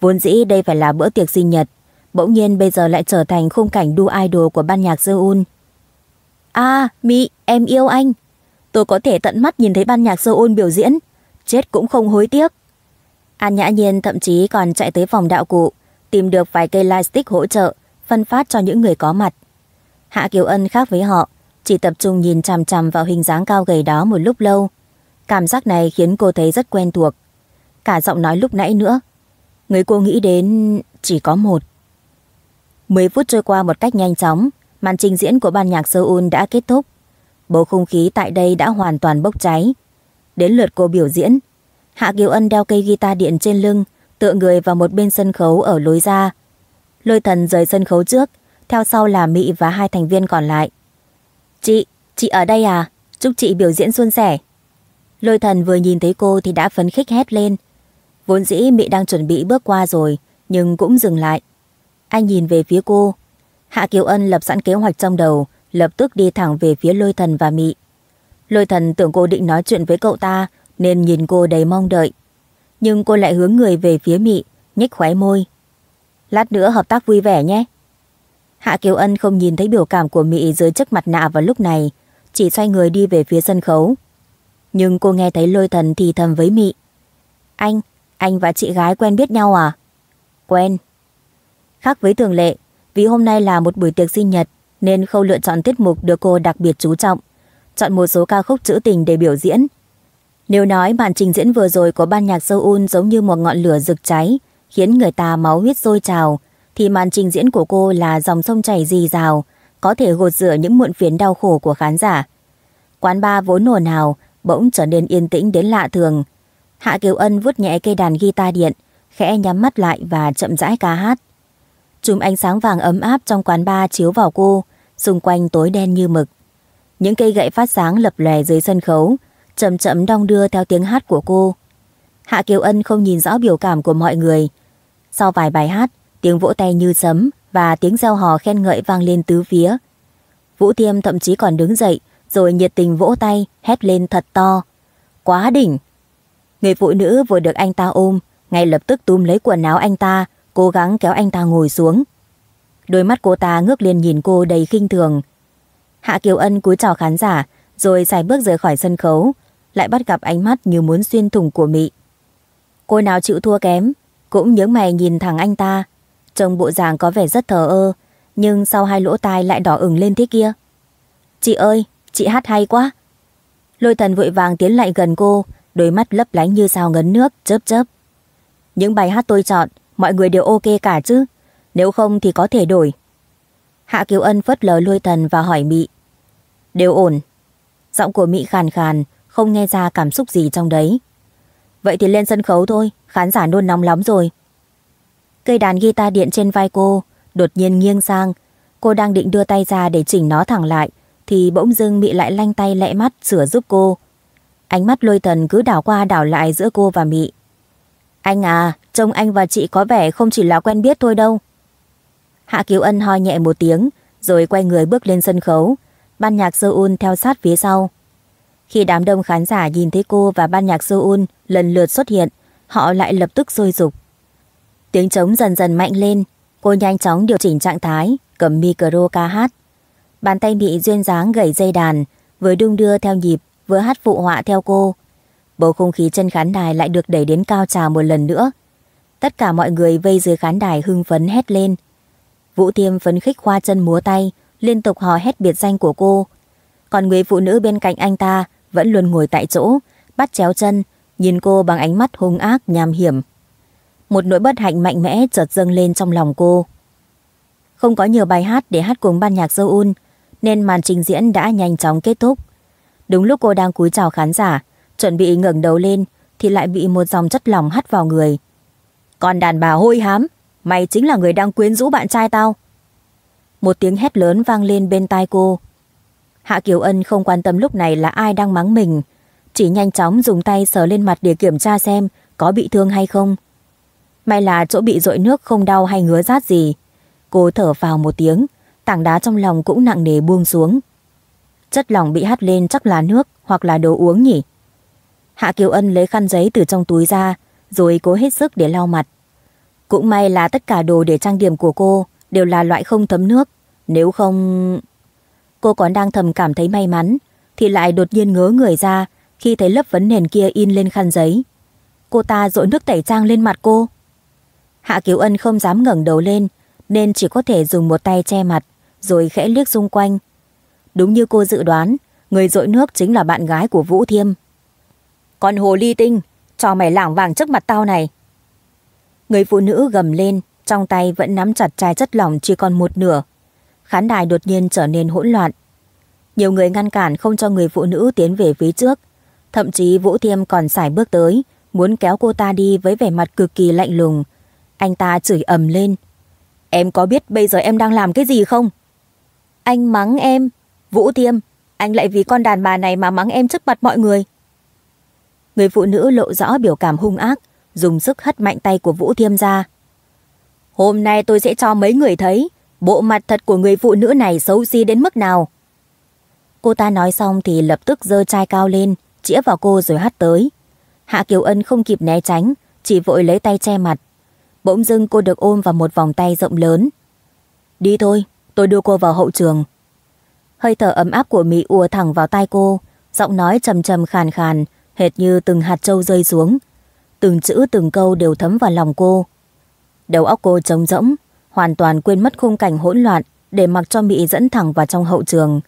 Vốn dĩ đây phải là bữa tiệc sinh nhật, bỗng nhiên bây giờ lại trở thành khung cảnh đu idol của ban nhạc Seoul. A à, Mỹ em yêu anh. Tôi có thể tận mắt nhìn thấy ban nhạc Seoul biểu diễn, chết cũng không hối tiếc. An Nhã Nhiên thậm chí còn chạy tới phòng đạo cụ, tìm được vài cây lightstick hỗ trợ, phân phát cho những người có mặt. Hạ Kiều Ân khác với họ, chỉ tập trung nhìn chằm chằm vào hình dáng cao gầy đó một lúc lâu. Cảm giác này khiến cô thấy rất quen thuộc. Cả giọng nói lúc nãy nữa. Người cô nghĩ đến chỉ có một. 10 phút trôi qua một cách nhanh chóng, màn trình diễn của ban nhạc Seoul đã kết thúc. Bầu không khí tại đây đã hoàn toàn bốc cháy. Đến lượt cô biểu diễn, Hạ Kiều Ân đeo cây guitar điện trên lưng, tựa người vào một bên sân khấu ở lối ra. Lôi thần rời sân khấu trước, theo sau là Mỹ và hai thành viên còn lại. Chị, chị ở đây à? Chúc chị biểu diễn suôn sẻ. Lôi thần vừa nhìn thấy cô thì đã phấn khích hét lên. Vốn dĩ Mỹ đang chuẩn bị bước qua rồi, nhưng cũng dừng lại. Anh nhìn về phía cô. Hạ Kiều Ân lập sẵn kế hoạch trong đầu, lập tức đi thẳng về phía lôi thần và mị. Lôi thần tưởng cô định nói chuyện với cậu ta, nên nhìn cô đầy mong đợi. Nhưng cô lại hướng người về phía mị, nhếch khóe môi. Lát nữa hợp tác vui vẻ nhé. Hạ Kiều Ân không nhìn thấy biểu cảm của Mị dưới chiếc mặt nạ vào lúc này, chỉ xoay người đi về phía sân khấu. Nhưng cô nghe thấy lôi thần thì thầm với Mị: Anh, anh và chị gái quen biết nhau à? Quen. Khác với thường lệ, vì hôm nay là một buổi tiệc sinh nhật, nên khâu lựa chọn tiết mục được cô đặc biệt chú trọng, chọn một số ca khúc trữ tình để biểu diễn. Nếu nói màn trình diễn vừa rồi của ban nhạc Seoul giống như một ngọn lửa rực cháy, khiến người ta máu huyết sôi trào, thì màn trình diễn của cô là dòng sông chảy dì rào, có thể gột rửa những muộn phiền đau khổ của khán giả. Quán bar vốn ồn ào, bỗng trở nên yên tĩnh đến lạ thường. Hạ Kiều Ân vuốt nhẹ cây đàn guitar điện, khẽ nhắm mắt lại và chậm rãi ca hát chùm ánh sáng vàng ấm áp trong quán bar chiếu vào cô, xung quanh tối đen như mực. Những cây gậy phát sáng lập lòe dưới sân khấu, chậm chậm đong đưa theo tiếng hát của cô. Hạ Kiều Ân không nhìn rõ biểu cảm của mọi người. Sau vài bài hát, tiếng vỗ tay như sấm và tiếng reo hò khen ngợi vang lên tứ phía. Vũ thiêm thậm chí còn đứng dậy, rồi nhiệt tình vỗ tay, hét lên thật to. Quá đỉnh! Người phụ nữ vừa được anh ta ôm, ngay lập tức túm lấy quần áo anh ta, cố gắng kéo anh ta ngồi xuống. Đôi mắt cô ta ngước lên nhìn cô đầy khinh thường. Hạ Kiều Ân cúi chào khán giả, rồi xài bước rời khỏi sân khấu, lại bắt gặp ánh mắt như muốn xuyên thủng của mỹ Cô nào chịu thua kém, cũng nhớ mày nhìn thẳng anh ta. Trông bộ dạng có vẻ rất thờ ơ, nhưng sau hai lỗ tai lại đỏ ửng lên thế kia. Chị ơi, chị hát hay quá. Lôi thần vội vàng tiến lại gần cô, đôi mắt lấp lánh như sao ngấn nước, chớp chớp. Những bài hát tôi chọn mọi người đều ok cả chứ, nếu không thì có thể đổi. Hạ Kiều Ân phất lờ lôi thần và hỏi Mị. Đều ổn. Giọng của Mị khàn khàn, không nghe ra cảm xúc gì trong đấy. Vậy thì lên sân khấu thôi, khán giả nôn nóng lắm rồi. Cây đàn guitar điện trên vai cô, đột nhiên nghiêng sang. Cô đang định đưa tay ra để chỉnh nó thẳng lại, thì bỗng dưng Mị lại lanh tay lẹ mắt sửa giúp cô. Ánh mắt lôi thần cứ đảo qua đảo lại giữa cô và Mị. Anh à, trông anh và chị có vẻ không chỉ là quen biết thôi đâu. Hạ Kiều Ân ho nhẹ một tiếng, rồi quay người bước lên sân khấu. Ban nhạc Seoul theo sát phía sau. Khi đám đông khán giả nhìn thấy cô và ban nhạc Seoul lần lượt xuất hiện, họ lại lập tức sôi rục. Tiếng trống dần dần mạnh lên, cô nhanh chóng điều chỉnh trạng thái, cầm micro ca hát. Bàn tay bị duyên dáng gầy dây đàn, vừa đung đưa theo nhịp, vừa hát phụ họa theo cô, Bầu không khí trên khán đài lại được đẩy đến cao trào một lần nữa. Tất cả mọi người vây dưới khán đài hưng phấn hét lên. Vũ thiêm phấn khích khoa chân múa tay, liên tục hò hét biệt danh của cô. Còn người phụ nữ bên cạnh anh ta vẫn luôn ngồi tại chỗ, bắt chéo chân, nhìn cô bằng ánh mắt hung ác nham hiểm. Một nỗi bất hạnh mạnh mẽ chợt dâng lên trong lòng cô. Không có nhiều bài hát để hát cùng ban nhạc Seoul, nên màn trình diễn đã nhanh chóng kết thúc. Đúng lúc cô đang cúi chào khán giả, Chuẩn bị ngẩng đầu lên thì lại bị một dòng chất lỏng hắt vào người. Còn đàn bà hôi hám, mày chính là người đang quyến rũ bạn trai tao. Một tiếng hét lớn vang lên bên tai cô. Hạ Kiều Ân không quan tâm lúc này là ai đang mắng mình, chỉ nhanh chóng dùng tay sờ lên mặt để kiểm tra xem có bị thương hay không. May là chỗ bị rội nước không đau hay ngứa rát gì. Cô thở vào một tiếng, tảng đá trong lòng cũng nặng nề buông xuống. Chất lỏng bị hắt lên chắc là nước hoặc là đồ uống nhỉ. Hạ Kiều Ân lấy khăn giấy từ trong túi ra, rồi cố hết sức để lau mặt. Cũng may là tất cả đồ để trang điểm của cô đều là loại không thấm nước, nếu không... Cô còn đang thầm cảm thấy may mắn, thì lại đột nhiên ngớ người ra khi thấy lớp vấn nền kia in lên khăn giấy. Cô ta dội nước tẩy trang lên mặt cô. Hạ Kiều Ân không dám ngẩng đầu lên, nên chỉ có thể dùng một tay che mặt, rồi khẽ liếc xung quanh. Đúng như cô dự đoán, người dội nước chính là bạn gái của Vũ Thiêm. Con hồ ly tinh, cho mày lảng vàng trước mặt tao này. Người phụ nữ gầm lên, trong tay vẫn nắm chặt chai chất lỏng chỉ còn một nửa. Khán đài đột nhiên trở nên hỗn loạn. Nhiều người ngăn cản không cho người phụ nữ tiến về phía trước. Thậm chí Vũ Thiêm còn xài bước tới, muốn kéo cô ta đi với vẻ mặt cực kỳ lạnh lùng. Anh ta chửi ầm lên. Em có biết bây giờ em đang làm cái gì không? Anh mắng em. Vũ Thiêm, anh lại vì con đàn bà này mà mắng em trước mặt mọi người người phụ nữ lộ rõ biểu cảm hung ác, dùng sức hất mạnh tay của Vũ Thiêm ra. Hôm nay tôi sẽ cho mấy người thấy bộ mặt thật của người phụ nữ này xấu xí đến mức nào. Cô ta nói xong thì lập tức giơ chai cao lên, chĩa vào cô rồi hắt tới. Hạ Kiều Ân không kịp né tránh, chỉ vội lấy tay che mặt. Bỗng dưng cô được ôm vào một vòng tay rộng lớn. Đi thôi, tôi đưa cô vào hậu trường. Hơi thở ấm áp của Mỹ ùa thẳng vào tai cô, giọng nói trầm trầm khàn khàn, hệt như từng hạt trâu rơi xuống. Từng chữ từng câu đều thấm vào lòng cô. Đầu óc cô trống rỗng, hoàn toàn quên mất khung cảnh hỗn loạn để mặc cho Mỹ dẫn thẳng vào trong hậu trường.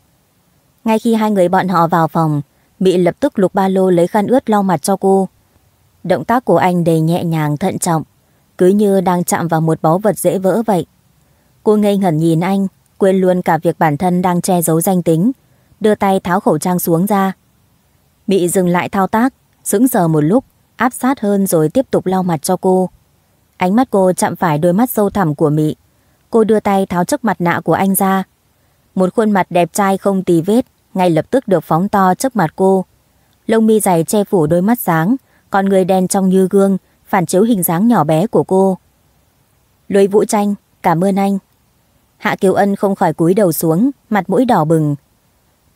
Ngay khi hai người bọn họ vào phòng, Mỹ lập tức lục ba lô lấy khăn ướt lau mặt cho cô. Động tác của anh đầy nhẹ nhàng thận trọng, cứ như đang chạm vào một báu vật dễ vỡ vậy. Cô ngây ngẩn nhìn anh, quên luôn cả việc bản thân đang che giấu danh tính, đưa tay tháo khẩu trang xuống ra, Mị dừng lại thao tác, sững sờ một lúc, áp sát hơn rồi tiếp tục lau mặt cho cô. Ánh mắt cô chạm phải đôi mắt sâu thẳm của Mị. Cô đưa tay tháo chiếc mặt nạ của anh ra. Một khuôn mặt đẹp trai không tì vết, ngay lập tức được phóng to trước mặt cô. Lông mi dày che phủ đôi mắt sáng, còn người đen trong như gương, phản chiếu hình dáng nhỏ bé của cô. Lôi vũ tranh, cảm ơn anh. Hạ Kiều Ân không khỏi cúi đầu xuống, mặt mũi đỏ bừng.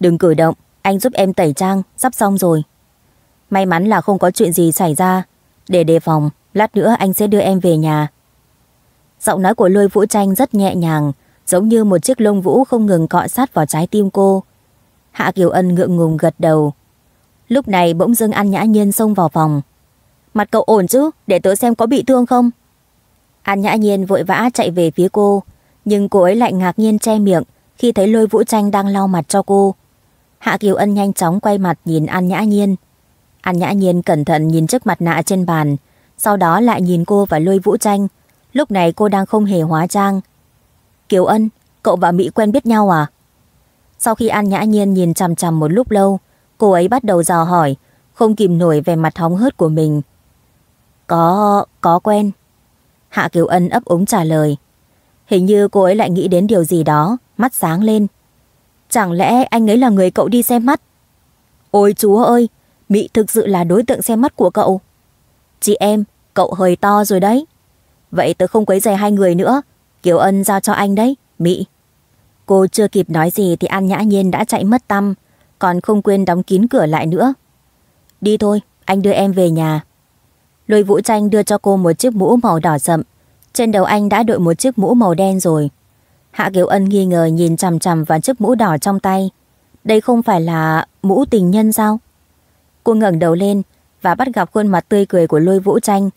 Đừng cử động, anh giúp em tẩy trang, sắp xong rồi. May mắn là không có chuyện gì xảy ra. Để đề phòng, lát nữa anh sẽ đưa em về nhà. Giọng nói của lôi vũ tranh rất nhẹ nhàng, giống như một chiếc lông vũ không ngừng cọ sát vào trái tim cô. Hạ Kiều Ân ngượng ngùng gật đầu. Lúc này bỗng dưng An Nhã Nhiên xông vào phòng. Mặt cậu ổn chứ, để tớ xem có bị thương không? An Nhã Nhiên vội vã chạy về phía cô, nhưng cô ấy lại ngạc nhiên che miệng khi thấy lôi vũ tranh đang lau mặt cho cô. Hạ Kiều Ân nhanh chóng quay mặt nhìn An Nhã Nhiên. An Nhã Nhiên cẩn thận nhìn chiếc mặt nạ trên bàn, sau đó lại nhìn cô và lôi vũ tranh. Lúc này cô đang không hề hóa trang. Kiều Ân, cậu và Mỹ quen biết nhau à? Sau khi An Nhã Nhiên nhìn chằm chằm một lúc lâu, cô ấy bắt đầu dò hỏi, không kìm nổi về mặt hóng hớt của mình. Có, có quen. Hạ Kiều Ân ấp úng trả lời. Hình như cô ấy lại nghĩ đến điều gì đó, mắt sáng lên. Chẳng lẽ anh ấy là người cậu đi xem mắt? Ôi chúa ơi, Mỹ thực sự là đối tượng xem mắt của cậu. Chị em, cậu hơi to rồi đấy. Vậy tớ không quấy rầy hai người nữa. Kiều Ân giao cho anh đấy, Mỹ. Cô chưa kịp nói gì thì An Nhã Nhiên đã chạy mất tâm, còn không quên đóng kín cửa lại nữa. Đi thôi, anh đưa em về nhà. Lôi Vũ Tranh đưa cho cô một chiếc mũ màu đỏ rậm. Trên đầu anh đã đội một chiếc mũ màu đen rồi. Hạ Kiều Ân nghi ngờ nhìn chằm chằm vào chiếc mũ đỏ trong tay. Đây không phải là mũ tình nhân sao? Cô ngẩng đầu lên và bắt gặp khuôn mặt tươi cười của lôi vũ tranh.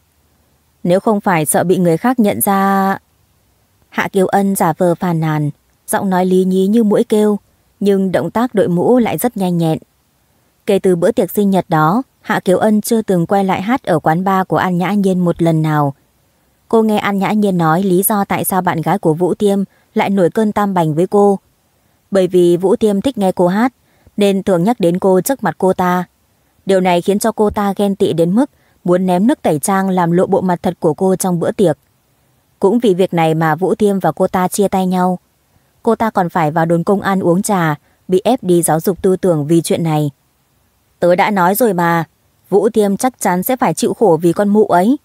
Nếu không phải sợ bị người khác nhận ra... Hạ Kiều Ân giả vờ phàn nàn, giọng nói lý nhí như mũi kêu, nhưng động tác đội mũ lại rất nhanh nhẹn. Kể từ bữa tiệc sinh nhật đó, Hạ Kiều Ân chưa từng quay lại hát ở quán bar của An Nhã Nhiên một lần nào. Cô nghe An Nhã Nhiên nói lý do tại sao bạn gái của Vũ Tiêm lại nổi cơn tam bành với cô. Bởi vì Vũ Tiêm thích nghe cô hát, nên thường nhắc đến cô trước mặt cô ta. Điều này khiến cho cô ta ghen tị đến mức muốn ném nước tẩy trang làm lộ bộ mặt thật của cô trong bữa tiệc. Cũng vì việc này mà Vũ Tiêm và cô ta chia tay nhau. Cô ta còn phải vào đồn công an uống trà, bị ép đi giáo dục tư tưởng vì chuyện này. Tớ đã nói rồi mà, Vũ Tiêm chắc chắn sẽ phải chịu khổ vì con mụ ấy.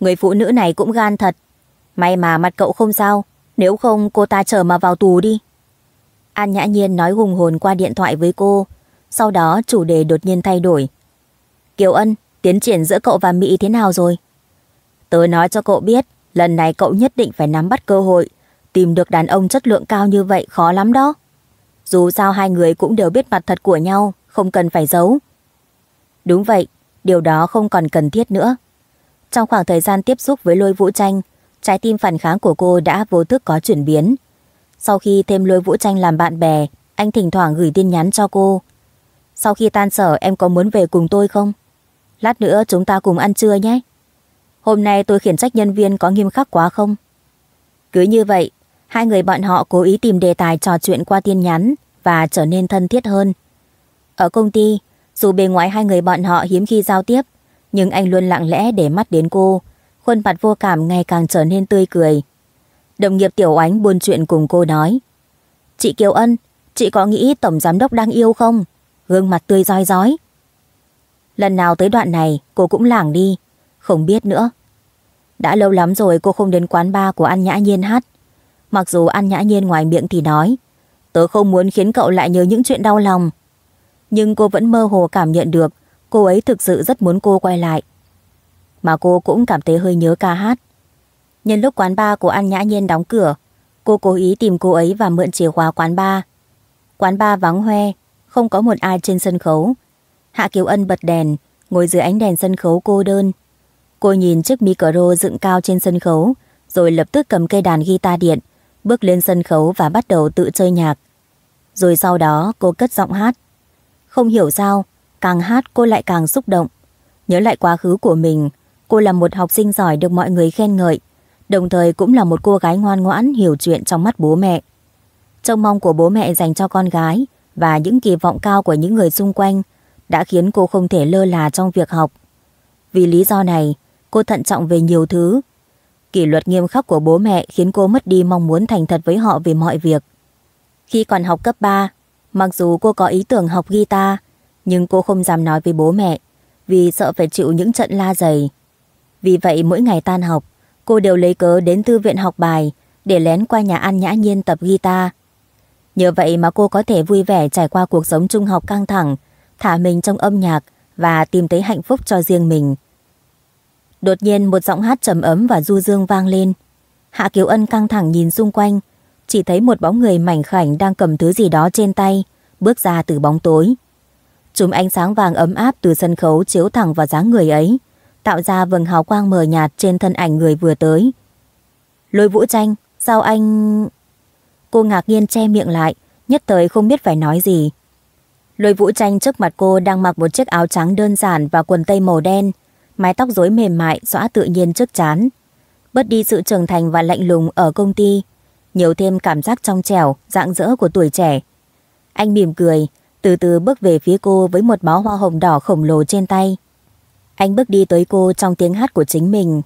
Người phụ nữ này cũng gan thật. May mà mặt cậu không sao, nếu không cô ta chờ mà vào tù đi. An Nhã Nhiên nói hùng hồn qua điện thoại với cô. Sau đó chủ đề đột nhiên thay đổi. Kiều Ân, tiến triển giữa cậu và Mỹ thế nào rồi? Tớ nói cho cậu biết, lần này cậu nhất định phải nắm bắt cơ hội. Tìm được đàn ông chất lượng cao như vậy khó lắm đó. Dù sao hai người cũng đều biết mặt thật của nhau, không cần phải giấu. Đúng vậy, điều đó không còn cần thiết nữa. Trong khoảng thời gian tiếp xúc với lôi vũ tranh, Trái tim phản kháng của cô đã vô thức có chuyển biến. Sau khi thêm lôi vũ tranh làm bạn bè, anh thỉnh thoảng gửi tin nhắn cho cô. Sau khi tan sở em có muốn về cùng tôi không? Lát nữa chúng ta cùng ăn trưa nhé. Hôm nay tôi khiển trách nhân viên có nghiêm khắc quá không? Cứ như vậy, hai người bọn họ cố ý tìm đề tài trò chuyện qua tin nhắn và trở nên thân thiết hơn. Ở công ty, dù bề ngoài hai người bọn họ hiếm khi giao tiếp, nhưng anh luôn lặng lẽ để mắt đến cô, khuôn mặt vô cảm ngày càng trở nên tươi cười. Đồng nghiệp Tiểu Ánh buôn chuyện cùng cô nói. Chị Kiều Ân, chị có nghĩ Tổng Giám Đốc đang yêu không? Gương mặt tươi rói rói. Lần nào tới đoạn này, cô cũng lảng đi. Không biết nữa. Đã lâu lắm rồi cô không đến quán bar của An Nhã Nhiên hát. Mặc dù An Nhã Nhiên ngoài miệng thì nói. Tớ không muốn khiến cậu lại nhớ những chuyện đau lòng. Nhưng cô vẫn mơ hồ cảm nhận được cô ấy thực sự rất muốn cô quay lại mà cô cũng cảm thấy hơi nhớ ca hát. Nhân lúc quán bar của An Nhã Nhiên đóng cửa, cô cố ý tìm cô ấy và mượn chìa khóa quán bar. Quán bar vắng hoe, không có một ai trên sân khấu. Hạ Kiều Ân bật đèn, ngồi dưới ánh đèn sân khấu cô đơn. Cô nhìn chiếc micro dựng cao trên sân khấu, rồi lập tức cầm cây đàn guitar điện, bước lên sân khấu và bắt đầu tự chơi nhạc. Rồi sau đó cô cất giọng hát. Không hiểu sao, càng hát cô lại càng xúc động. Nhớ lại quá khứ của mình, Cô là một học sinh giỏi được mọi người khen ngợi, đồng thời cũng là một cô gái ngoan ngoãn hiểu chuyện trong mắt bố mẹ. Trông mong của bố mẹ dành cho con gái và những kỳ vọng cao của những người xung quanh đã khiến cô không thể lơ là trong việc học. Vì lý do này, cô thận trọng về nhiều thứ. Kỷ luật nghiêm khắc của bố mẹ khiến cô mất đi mong muốn thành thật với họ về mọi việc. Khi còn học cấp 3, mặc dù cô có ý tưởng học guitar, nhưng cô không dám nói với bố mẹ vì sợ phải chịu những trận la dày vì vậy mỗi ngày tan học, cô đều lấy cớ đến thư viện học bài để lén qua nhà ăn nhã nhiên tập guitar. Nhờ vậy mà cô có thể vui vẻ trải qua cuộc sống trung học căng thẳng, thả mình trong âm nhạc và tìm thấy hạnh phúc cho riêng mình. Đột nhiên một giọng hát trầm ấm và du dương vang lên. Hạ Kiều Ân căng thẳng nhìn xung quanh, chỉ thấy một bóng người mảnh khảnh đang cầm thứ gì đó trên tay, bước ra từ bóng tối. Chùm ánh sáng vàng ấm áp từ sân khấu chiếu thẳng vào dáng người ấy, tạo ra vầng hào quang mờ nhạt trên thân ảnh người vừa tới. Lôi vũ tranh, sao anh... Cô ngạc nhiên che miệng lại, nhất thời không biết phải nói gì. Lôi vũ tranh trước mặt cô đang mặc một chiếc áo trắng đơn giản và quần tây màu đen, mái tóc rối mềm mại xõa tự nhiên trước chán. Bớt đi sự trưởng thành và lạnh lùng ở công ty, nhiều thêm cảm giác trong trẻo, dạng dỡ của tuổi trẻ. Anh mỉm cười, từ từ bước về phía cô với một bó hoa hồng đỏ khổng lồ trên tay. Anh bước đi tới cô trong tiếng hát của chính mình.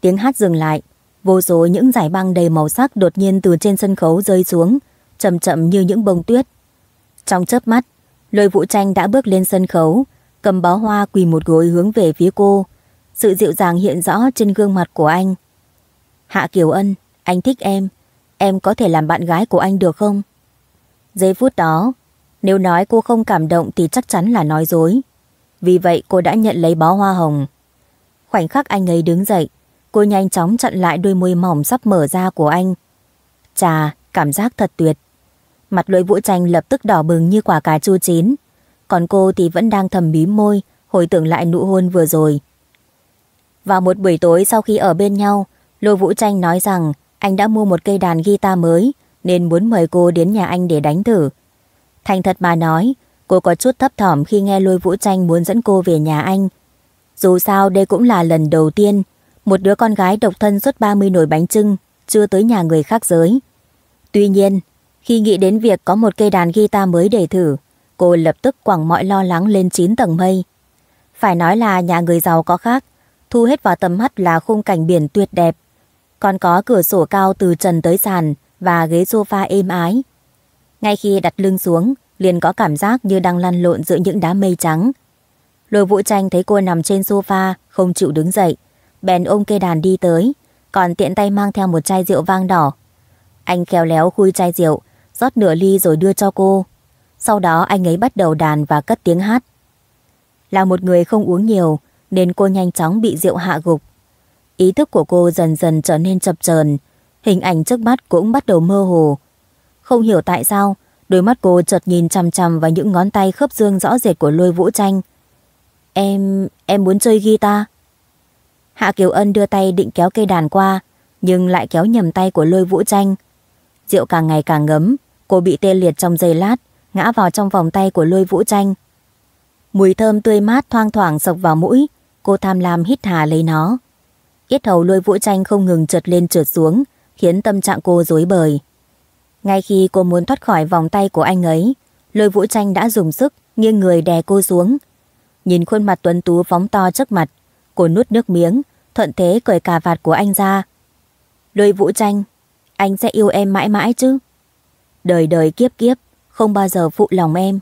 Tiếng hát dừng lại, vô số những giải băng đầy màu sắc đột nhiên từ trên sân khấu rơi xuống, chậm chậm như những bông tuyết. Trong chớp mắt, lôi vũ tranh đã bước lên sân khấu, cầm bó hoa quỳ một gối hướng về phía cô. Sự dịu dàng hiện rõ trên gương mặt của anh. Hạ Kiều Ân, anh thích em. Em có thể làm bạn gái của anh được không? Giây phút đó, nếu nói cô không cảm động thì chắc chắn là nói dối. Vì vậy cô đã nhận lấy bó hoa hồng. Khoảnh khắc anh ấy đứng dậy, cô nhanh chóng chặn lại đôi môi mỏng sắp mở ra của anh. Chà, cảm giác thật tuyệt. Mặt lưỡi vũ tranh lập tức đỏ bừng như quả cà chua chín. Còn cô thì vẫn đang thầm bím môi, hồi tưởng lại nụ hôn vừa rồi. Vào một buổi tối sau khi ở bên nhau, Lôi Vũ Tranh nói rằng anh đã mua một cây đàn guitar mới nên muốn mời cô đến nhà anh để đánh thử. Thành thật mà nói, Cô có chút thấp thỏm khi nghe lôi vũ tranh muốn dẫn cô về nhà anh. Dù sao đây cũng là lần đầu tiên một đứa con gái độc thân suốt 30 nồi bánh trưng chưa tới nhà người khác giới. Tuy nhiên, khi nghĩ đến việc có một cây đàn guitar mới để thử, cô lập tức quẳng mọi lo lắng lên 9 tầng mây. Phải nói là nhà người giàu có khác, thu hết vào tầm mắt là khung cảnh biển tuyệt đẹp. Còn có cửa sổ cao từ trần tới sàn và ghế sofa êm ái. Ngay khi đặt lưng xuống, liền có cảm giác như đang lăn lộn giữa những đám mây trắng. Lôi vũ tranh thấy cô nằm trên sofa, không chịu đứng dậy. Bèn ôm cây đàn đi tới, còn tiện tay mang theo một chai rượu vang đỏ. Anh khéo léo khui chai rượu, rót nửa ly rồi đưa cho cô. Sau đó anh ấy bắt đầu đàn và cất tiếng hát. Là một người không uống nhiều, nên cô nhanh chóng bị rượu hạ gục. Ý thức của cô dần dần trở nên chập chờn, hình ảnh trước mắt cũng bắt đầu mơ hồ. Không hiểu tại sao, Đôi mắt cô chợt nhìn chằm chằm vào những ngón tay khớp dương rõ rệt của lôi vũ tranh. Em... em muốn chơi guitar. Hạ Kiều Ân đưa tay định kéo cây đàn qua, nhưng lại kéo nhầm tay của lôi vũ tranh. Rượu càng ngày càng ngấm, cô bị tê liệt trong giây lát, ngã vào trong vòng tay của lôi vũ tranh. Mùi thơm tươi mát thoang thoảng sộc vào mũi, cô tham lam hít hà lấy nó. Yết hầu lôi vũ tranh không ngừng trượt lên trượt xuống, khiến tâm trạng cô rối bời. Ngay khi cô muốn thoát khỏi vòng tay của anh ấy, lôi vũ tranh đã dùng sức, nghiêng người đè cô xuống. Nhìn khuôn mặt tuấn tú phóng to trước mặt, cô nuốt nước miếng, thuận thế cởi cà vạt của anh ra. Lôi vũ tranh, anh sẽ yêu em mãi mãi chứ. Đời đời kiếp kiếp, không bao giờ phụ lòng em.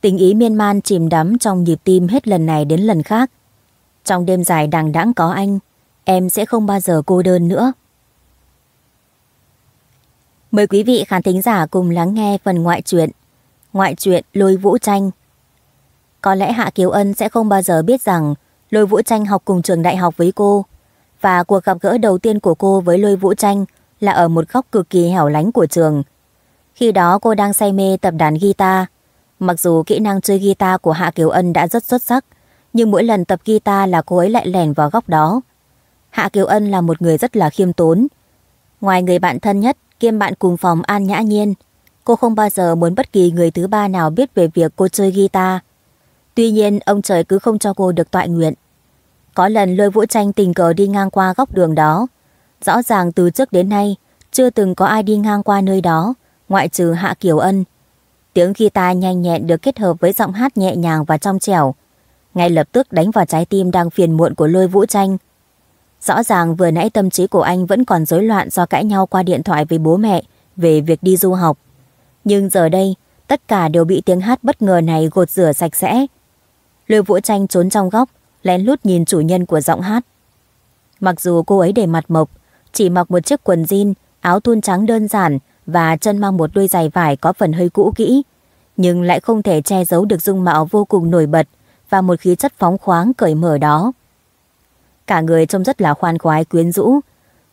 Tình ý miên man chìm đắm trong nhịp tim hết lần này đến lần khác. Trong đêm dài đằng đẵng có anh, em sẽ không bao giờ cô đơn nữa. Mời quý vị khán thính giả cùng lắng nghe phần ngoại truyện. Ngoại truyện Lôi Vũ Tranh. Có lẽ Hạ Kiều Ân sẽ không bao giờ biết rằng Lôi Vũ Tranh học cùng trường đại học với cô và cuộc gặp gỡ đầu tiên của cô với Lôi Vũ Tranh là ở một góc cực kỳ hẻo lánh của trường. Khi đó cô đang say mê tập đàn guitar. Mặc dù kỹ năng chơi guitar của Hạ Kiều Ân đã rất xuất sắc, nhưng mỗi lần tập guitar là cô ấy lại lẻn vào góc đó. Hạ Kiều Ân là một người rất là khiêm tốn. Ngoài người bạn thân nhất, kiêm bạn cùng phòng An Nhã Nhiên. Cô không bao giờ muốn bất kỳ người thứ ba nào biết về việc cô chơi guitar. Tuy nhiên, ông trời cứ không cho cô được tọa nguyện. Có lần lôi vũ tranh tình cờ đi ngang qua góc đường đó. Rõ ràng từ trước đến nay, chưa từng có ai đi ngang qua nơi đó, ngoại trừ Hạ Kiều Ân. Tiếng guitar nhanh nhẹn được kết hợp với giọng hát nhẹ nhàng và trong trẻo. Ngay lập tức đánh vào trái tim đang phiền muộn của lôi vũ tranh, Rõ ràng vừa nãy tâm trí của anh vẫn còn rối loạn do cãi nhau qua điện thoại với bố mẹ về việc đi du học. Nhưng giờ đây, tất cả đều bị tiếng hát bất ngờ này gột rửa sạch sẽ. Lưu Vũ Tranh trốn trong góc, lén lút nhìn chủ nhân của giọng hát. Mặc dù cô ấy để mặt mộc, chỉ mặc một chiếc quần jean, áo thun trắng đơn giản và chân mang một đôi giày vải có phần hơi cũ kỹ, nhưng lại không thể che giấu được dung mạo vô cùng nổi bật và một khí chất phóng khoáng cởi mở đó cả người trông rất là khoan khoái quyến rũ.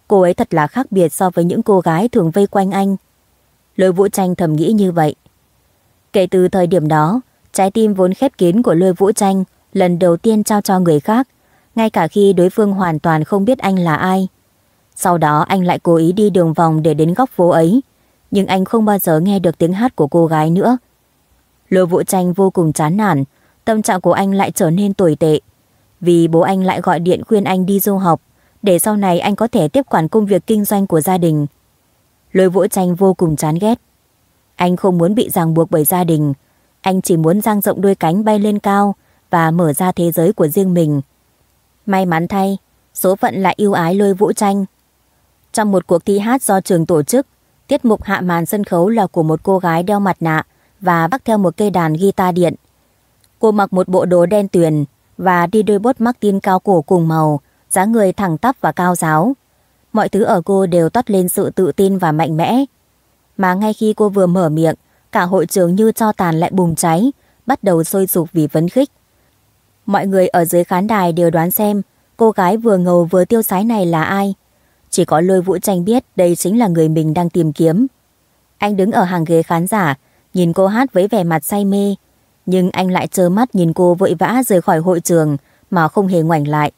Cô ấy thật là khác biệt so với những cô gái thường vây quanh anh. Lôi vũ tranh thầm nghĩ như vậy. Kể từ thời điểm đó, trái tim vốn khép kín của lôi vũ tranh lần đầu tiên trao cho người khác, ngay cả khi đối phương hoàn toàn không biết anh là ai. Sau đó anh lại cố ý đi đường vòng để đến góc phố ấy, nhưng anh không bao giờ nghe được tiếng hát của cô gái nữa. Lôi vũ tranh vô cùng chán nản, tâm trạng của anh lại trở nên tồi tệ vì bố anh lại gọi điện khuyên anh đi du học, để sau này anh có thể tiếp quản công việc kinh doanh của gia đình. Lôi vũ tranh vô cùng chán ghét. Anh không muốn bị ràng buộc bởi gia đình, anh chỉ muốn dang rộng đôi cánh bay lên cao và mở ra thế giới của riêng mình. May mắn thay, số phận lại yêu ái lôi vũ tranh. Trong một cuộc thi hát do trường tổ chức, tiết mục hạ màn sân khấu là của một cô gái đeo mặt nạ và vác theo một cây đàn guitar điện. Cô mặc một bộ đồ đen tuyền, và đi đôi bốt Martin cao cổ cùng màu, dáng người thẳng tắp và cao giáo. Mọi thứ ở cô đều toát lên sự tự tin và mạnh mẽ. Mà ngay khi cô vừa mở miệng, cả hội trường như cho tàn lại bùng cháy, bắt đầu sôi sục vì phấn khích. Mọi người ở dưới khán đài đều đoán xem cô gái vừa ngầu vừa tiêu sái này là ai. Chỉ có lôi vũ tranh biết đây chính là người mình đang tìm kiếm. Anh đứng ở hàng ghế khán giả, nhìn cô hát với vẻ mặt say mê, nhưng anh lại trơ mắt nhìn cô vội vã rời khỏi hội trường mà không hề ngoảnh lại.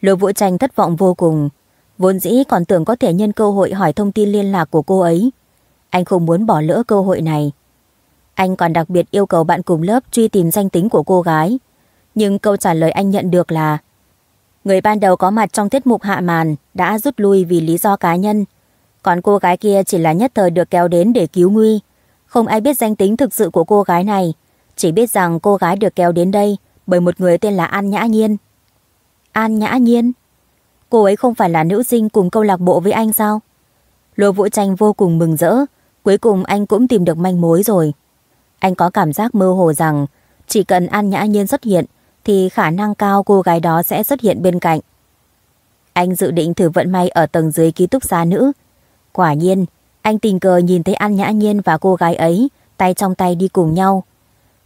Lôi vũ tranh thất vọng vô cùng, vốn dĩ còn tưởng có thể nhân cơ hội hỏi thông tin liên lạc của cô ấy. Anh không muốn bỏ lỡ cơ hội này. Anh còn đặc biệt yêu cầu bạn cùng lớp truy tìm danh tính của cô gái. Nhưng câu trả lời anh nhận được là Người ban đầu có mặt trong tiết mục hạ màn đã rút lui vì lý do cá nhân. Còn cô gái kia chỉ là nhất thời được kéo đến để cứu nguy. Không ai biết danh tính thực sự của cô gái này. Chỉ biết rằng cô gái được kéo đến đây bởi một người tên là An Nhã Nhiên. An Nhã Nhiên? Cô ấy không phải là nữ sinh cùng câu lạc bộ với anh sao? Lô Vũ Tranh vô cùng mừng rỡ, cuối cùng anh cũng tìm được manh mối rồi. Anh có cảm giác mơ hồ rằng chỉ cần An Nhã Nhiên xuất hiện thì khả năng cao cô gái đó sẽ xuất hiện bên cạnh. Anh dự định thử vận may ở tầng dưới ký túc xá nữ. Quả nhiên, anh tình cờ nhìn thấy An Nhã Nhiên và cô gái ấy tay trong tay đi cùng nhau.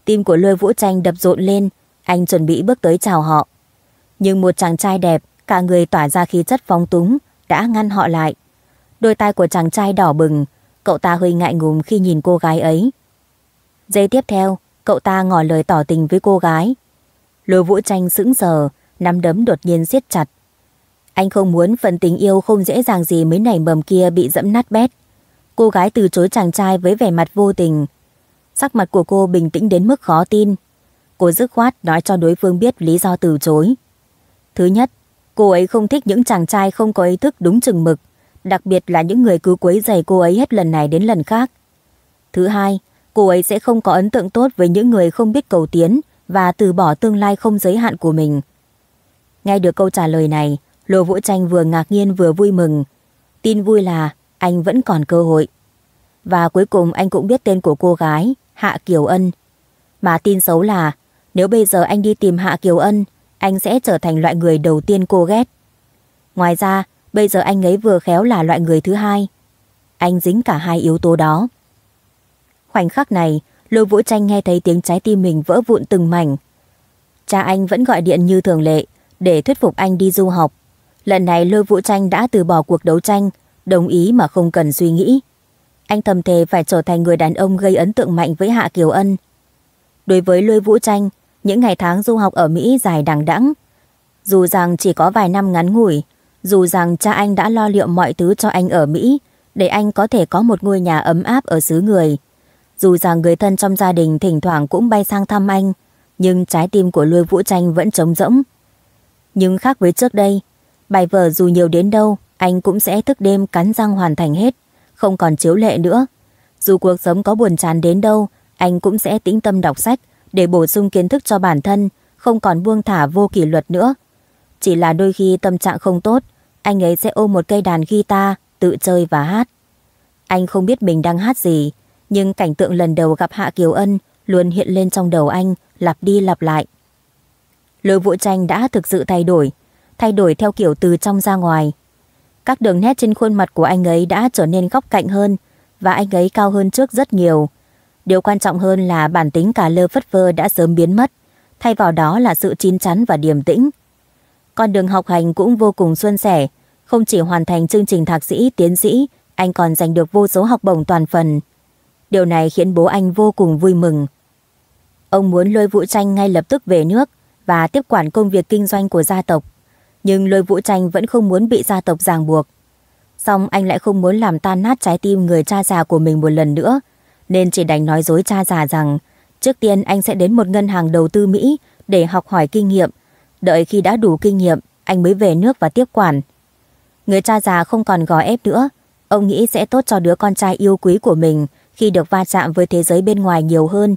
Tim của lôi vũ tranh đập rộn lên, anh chuẩn bị bước tới chào họ. Nhưng một chàng trai đẹp, cả người tỏa ra khí chất phóng túng, đã ngăn họ lại. Đôi tai của chàng trai đỏ bừng, cậu ta hơi ngại ngùng khi nhìn cô gái ấy. Giây tiếp theo, cậu ta ngỏ lời tỏ tình với cô gái. Lôi vũ tranh sững sờ, nắm đấm đột nhiên siết chặt. Anh không muốn phần tình yêu không dễ dàng gì mấy nảy mầm kia bị dẫm nát bét. Cô gái từ chối chàng trai với vẻ mặt vô tình, Sắc mặt của cô bình tĩnh đến mức khó tin. Cô dứt khoát nói cho đối phương biết lý do từ chối. Thứ nhất, cô ấy không thích những chàng trai không có ý thức đúng chừng mực, đặc biệt là những người cứ quấy giày cô ấy hết lần này đến lần khác. Thứ hai, cô ấy sẽ không có ấn tượng tốt với những người không biết cầu tiến và từ bỏ tương lai không giới hạn của mình. Nghe được câu trả lời này, Lô Vũ Tranh vừa ngạc nhiên vừa vui mừng. Tin vui là anh vẫn còn cơ hội. Và cuối cùng anh cũng biết tên của cô gái, Hạ Kiều Ân. Mà tin xấu là nếu bây giờ anh đi tìm Hạ Kiều Ân, anh sẽ trở thành loại người đầu tiên cô ghét. Ngoài ra, bây giờ anh ấy vừa khéo là loại người thứ hai. Anh dính cả hai yếu tố đó. Khoảnh khắc này, Lôi Vũ Tranh nghe thấy tiếng trái tim mình vỡ vụn từng mảnh. Cha anh vẫn gọi điện như thường lệ để thuyết phục anh đi du học. Lần này Lôi Vũ Tranh đã từ bỏ cuộc đấu tranh, đồng ý mà không cần suy nghĩ. Anh thầm thề phải trở thành người đàn ông gây ấn tượng mạnh với Hạ Kiều Ân. Đối với Lôi Vũ Tranh, những ngày tháng du học ở Mỹ dài đằng đẵng. Dù rằng chỉ có vài năm ngắn ngủi, dù rằng cha anh đã lo liệu mọi thứ cho anh ở Mỹ, để anh có thể có một ngôi nhà ấm áp ở xứ người. Dù rằng người thân trong gia đình thỉnh thoảng cũng bay sang thăm anh, nhưng trái tim của Lôi Vũ Tranh vẫn trống rỗng. Nhưng khác với trước đây, bài vở dù nhiều đến đâu, anh cũng sẽ thức đêm cắn răng hoàn thành hết không còn chiếu lệ nữa. Dù cuộc sống có buồn chán đến đâu, anh cũng sẽ tĩnh tâm đọc sách để bổ sung kiến thức cho bản thân, không còn buông thả vô kỷ luật nữa. Chỉ là đôi khi tâm trạng không tốt, anh ấy sẽ ôm một cây đàn guitar, tự chơi và hát. Anh không biết mình đang hát gì, nhưng cảnh tượng lần đầu gặp Hạ Kiều Ân luôn hiện lên trong đầu anh, lặp đi lặp lại. Lối vũ tranh đã thực sự thay đổi, thay đổi theo kiểu từ trong ra ngoài. Các đường nét trên khuôn mặt của anh ấy đã trở nên góc cạnh hơn và anh ấy cao hơn trước rất nhiều. Điều quan trọng hơn là bản tính cả lơ phất vơ đã sớm biến mất, thay vào đó là sự chín chắn và điềm tĩnh. Con đường học hành cũng vô cùng xuân sẻ, không chỉ hoàn thành chương trình thạc sĩ, tiến sĩ, anh còn giành được vô số học bổng toàn phần. Điều này khiến bố anh vô cùng vui mừng. Ông muốn lôi Vũ Tranh ngay lập tức về nước và tiếp quản công việc kinh doanh của gia tộc nhưng lôi vũ tranh vẫn không muốn bị gia tộc ràng buộc. Song anh lại không muốn làm tan nát trái tim người cha già của mình một lần nữa, nên chỉ đành nói dối cha già rằng trước tiên anh sẽ đến một ngân hàng đầu tư Mỹ để học hỏi kinh nghiệm. Đợi khi đã đủ kinh nghiệm, anh mới về nước và tiếp quản. Người cha già không còn gò ép nữa, ông nghĩ sẽ tốt cho đứa con trai yêu quý của mình khi được va chạm với thế giới bên ngoài nhiều hơn.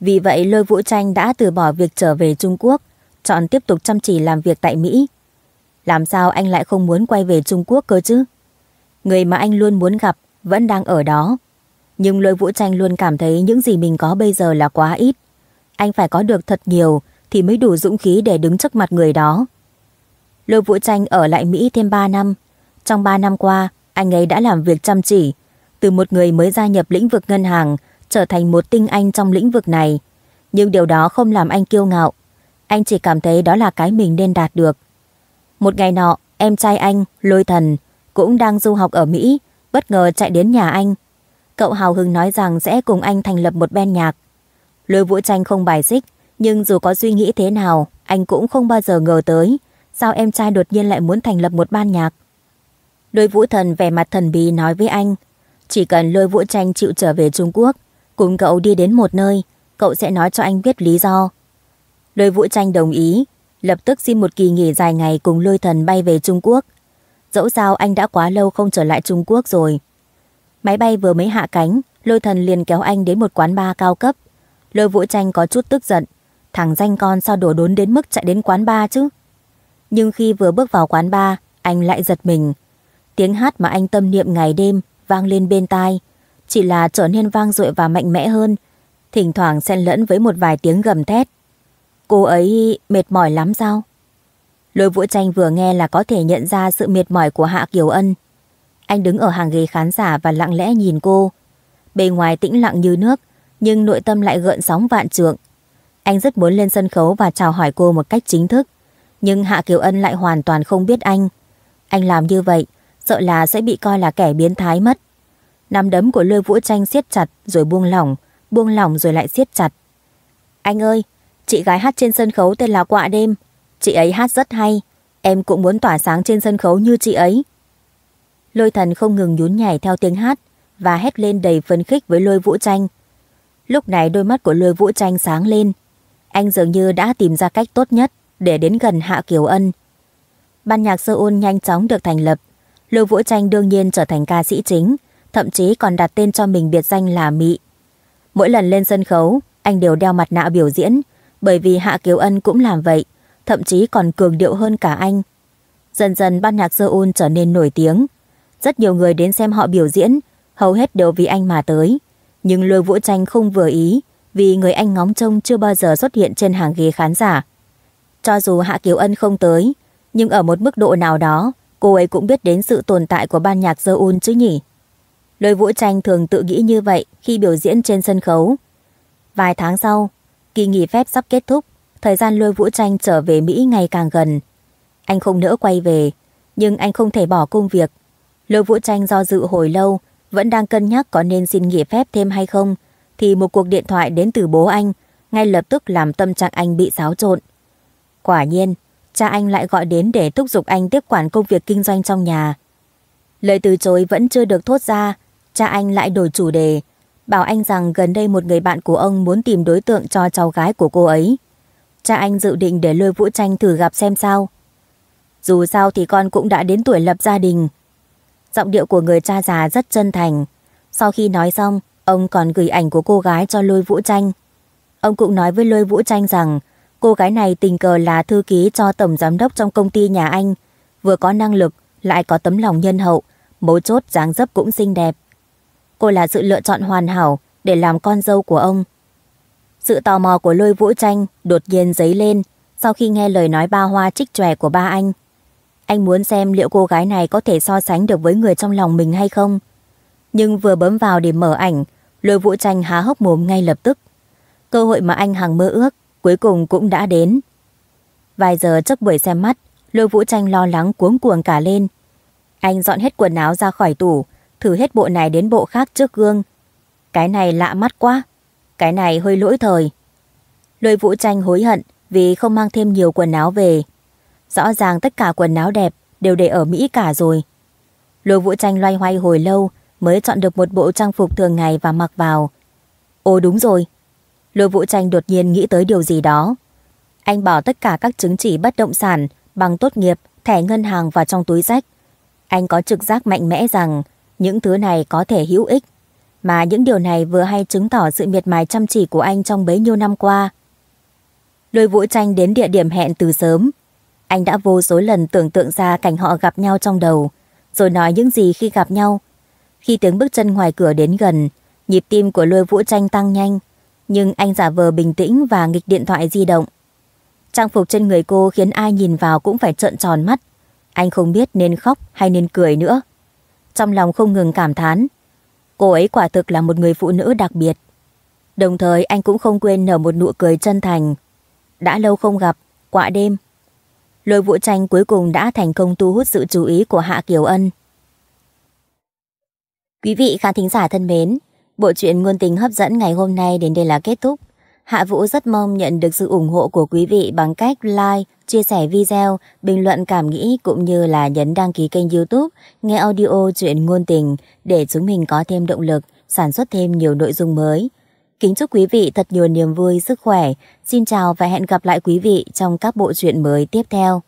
Vì vậy Lôi Vũ Tranh đã từ bỏ việc trở về Trung Quốc, chọn tiếp tục chăm chỉ làm việc tại Mỹ. Làm sao anh lại không muốn quay về Trung Quốc cơ chứ? Người mà anh luôn muốn gặp vẫn đang ở đó. Nhưng lôi vũ tranh luôn cảm thấy những gì mình có bây giờ là quá ít. Anh phải có được thật nhiều thì mới đủ dũng khí để đứng trước mặt người đó. Lôi vũ tranh ở lại Mỹ thêm 3 năm. Trong 3 năm qua, anh ấy đã làm việc chăm chỉ. Từ một người mới gia nhập lĩnh vực ngân hàng trở thành một tinh anh trong lĩnh vực này. Nhưng điều đó không làm anh kiêu ngạo. Anh chỉ cảm thấy đó là cái mình nên đạt được. Một ngày nọ, em trai anh, Lôi Thần, cũng đang du học ở Mỹ, bất ngờ chạy đến nhà anh. Cậu hào hứng nói rằng sẽ cùng anh thành lập một ban nhạc. Lôi Vũ Tranh không bài xích, nhưng dù có suy nghĩ thế nào, anh cũng không bao giờ ngờ tới sao em trai đột nhiên lại muốn thành lập một ban nhạc. Lôi Vũ Thần vẻ mặt thần bí nói với anh, chỉ cần Lôi Vũ Tranh chịu trở về Trung Quốc, cùng cậu đi đến một nơi, cậu sẽ nói cho anh biết lý do. Lôi Vũ Tranh đồng ý, lập tức xin một kỳ nghỉ dài ngày cùng lôi thần bay về Trung Quốc. Dẫu sao anh đã quá lâu không trở lại Trung Quốc rồi. Máy bay vừa mới hạ cánh, lôi thần liền kéo anh đến một quán bar cao cấp. Lôi vũ tranh có chút tức giận, thằng danh con sao đổ đốn đến mức chạy đến quán bar chứ. Nhưng khi vừa bước vào quán bar, anh lại giật mình. Tiếng hát mà anh tâm niệm ngày đêm vang lên bên tai, chỉ là trở nên vang dội và mạnh mẽ hơn, thỉnh thoảng xen lẫn với một vài tiếng gầm thét. Cô ấy mệt mỏi lắm sao? Lôi vũ tranh vừa nghe là có thể nhận ra sự mệt mỏi của Hạ Kiều Ân. Anh đứng ở hàng ghế khán giả và lặng lẽ nhìn cô. Bề ngoài tĩnh lặng như nước, nhưng nội tâm lại gợn sóng vạn trượng. Anh rất muốn lên sân khấu và chào hỏi cô một cách chính thức. Nhưng Hạ Kiều Ân lại hoàn toàn không biết anh. Anh làm như vậy, sợ là sẽ bị coi là kẻ biến thái mất. Nắm đấm của Lôi Vũ Tranh siết chặt rồi buông lỏng, buông lỏng rồi lại siết chặt. Anh ơi, Chị gái hát trên sân khấu tên là Quạ Đêm. Chị ấy hát rất hay. Em cũng muốn tỏa sáng trên sân khấu như chị ấy. Lôi thần không ngừng nhún nhảy theo tiếng hát và hét lên đầy phấn khích với lôi vũ tranh. Lúc này đôi mắt của lôi vũ tranh sáng lên. Anh dường như đã tìm ra cách tốt nhất để đến gần Hạ Kiều Ân. Ban nhạc Seoul nhanh chóng được thành lập. Lôi vũ tranh đương nhiên trở thành ca sĩ chính, thậm chí còn đặt tên cho mình biệt danh là Mỹ. Mỗi lần lên sân khấu, anh đều đeo mặt nạ biểu diễn, bởi vì Hạ Kiều Ân cũng làm vậy, thậm chí còn cường điệu hơn cả anh. Dần dần ban nhạc Seoul trở nên nổi tiếng. Rất nhiều người đến xem họ biểu diễn, hầu hết đều vì anh mà tới. Nhưng lôi vũ tranh không vừa ý, vì người anh ngóng trông chưa bao giờ xuất hiện trên hàng ghế khán giả. Cho dù Hạ Kiều Ân không tới, nhưng ở một mức độ nào đó, cô ấy cũng biết đến sự tồn tại của ban nhạc Seoul chứ nhỉ. Lôi vũ tranh thường tự nghĩ như vậy khi biểu diễn trên sân khấu. Vài tháng sau, Kỳ nghỉ phép sắp kết thúc, thời gian lôi vũ tranh trở về Mỹ ngày càng gần. Anh không nỡ quay về, nhưng anh không thể bỏ công việc. Lôi vũ tranh do dự hồi lâu, vẫn đang cân nhắc có nên xin nghỉ phép thêm hay không, thì một cuộc điện thoại đến từ bố anh, ngay lập tức làm tâm trạng anh bị xáo trộn. Quả nhiên, cha anh lại gọi đến để thúc giục anh tiếp quản công việc kinh doanh trong nhà. Lời từ chối vẫn chưa được thốt ra, cha anh lại đổi chủ đề, bảo anh rằng gần đây một người bạn của ông muốn tìm đối tượng cho cháu gái của cô ấy. Cha anh dự định để lôi Vũ Tranh thử gặp xem sao. Dù sao thì con cũng đã đến tuổi lập gia đình. Giọng điệu của người cha già rất chân thành. Sau khi nói xong, ông còn gửi ảnh của cô gái cho lôi Vũ Tranh. Ông cũng nói với lôi Vũ Tranh rằng cô gái này tình cờ là thư ký cho tổng giám đốc trong công ty nhà anh, vừa có năng lực lại có tấm lòng nhân hậu, mấu chốt dáng dấp cũng xinh đẹp cô là sự lựa chọn hoàn hảo để làm con dâu của ông. Sự tò mò của lôi vũ tranh đột nhiên dấy lên sau khi nghe lời nói ba hoa trích tròe của ba anh. Anh muốn xem liệu cô gái này có thể so sánh được với người trong lòng mình hay không. Nhưng vừa bấm vào để mở ảnh, lôi vũ tranh há hốc mồm ngay lập tức. Cơ hội mà anh hằng mơ ước cuối cùng cũng đã đến. Vài giờ trước buổi xem mắt, lôi vũ tranh lo lắng cuống cuồng cả lên. Anh dọn hết quần áo ra khỏi tủ, thử hết bộ này đến bộ khác trước gương. Cái này lạ mắt quá, cái này hơi lỗi thời. Lôi vũ tranh hối hận vì không mang thêm nhiều quần áo về. Rõ ràng tất cả quần áo đẹp đều để ở Mỹ cả rồi. Lôi vũ tranh loay hoay hồi lâu mới chọn được một bộ trang phục thường ngày và mặc vào. Ồ đúng rồi, lôi vũ tranh đột nhiên nghĩ tới điều gì đó. Anh bỏ tất cả các chứng chỉ bất động sản bằng tốt nghiệp, thẻ ngân hàng vào trong túi rách. Anh có trực giác mạnh mẽ rằng những thứ này có thể hữu ích, mà những điều này vừa hay chứng tỏ sự miệt mài chăm chỉ của anh trong bấy nhiêu năm qua. Lôi Vũ Tranh đến địa điểm hẹn từ sớm. Anh đã vô số lần tưởng tượng ra cảnh họ gặp nhau trong đầu, rồi nói những gì khi gặp nhau. Khi tiếng bước chân ngoài cửa đến gần, nhịp tim của Lôi Vũ Tranh tăng nhanh, nhưng anh giả vờ bình tĩnh và nghịch điện thoại di động. Trang phục trên người cô khiến ai nhìn vào cũng phải trợn tròn mắt. Anh không biết nên khóc hay nên cười nữa trong lòng không ngừng cảm thán. Cô ấy quả thực là một người phụ nữ đặc biệt. Đồng thời anh cũng không quên nở một nụ cười chân thành. Đã lâu không gặp, quạ đêm. Lôi vũ tranh cuối cùng đã thành công thu hút sự chú ý của Hạ Kiều Ân. Quý vị khán thính giả thân mến, bộ truyện ngôn tình hấp dẫn ngày hôm nay đến đây là kết thúc. Hạ Vũ rất mong nhận được sự ủng hộ của quý vị bằng cách like, chia sẻ video, bình luận cảm nghĩ cũng như là nhấn đăng ký kênh youtube, nghe audio chuyện ngôn tình để chúng mình có thêm động lực, sản xuất thêm nhiều nội dung mới. Kính chúc quý vị thật nhiều niềm vui, sức khỏe. Xin chào và hẹn gặp lại quý vị trong các bộ truyện mới tiếp theo.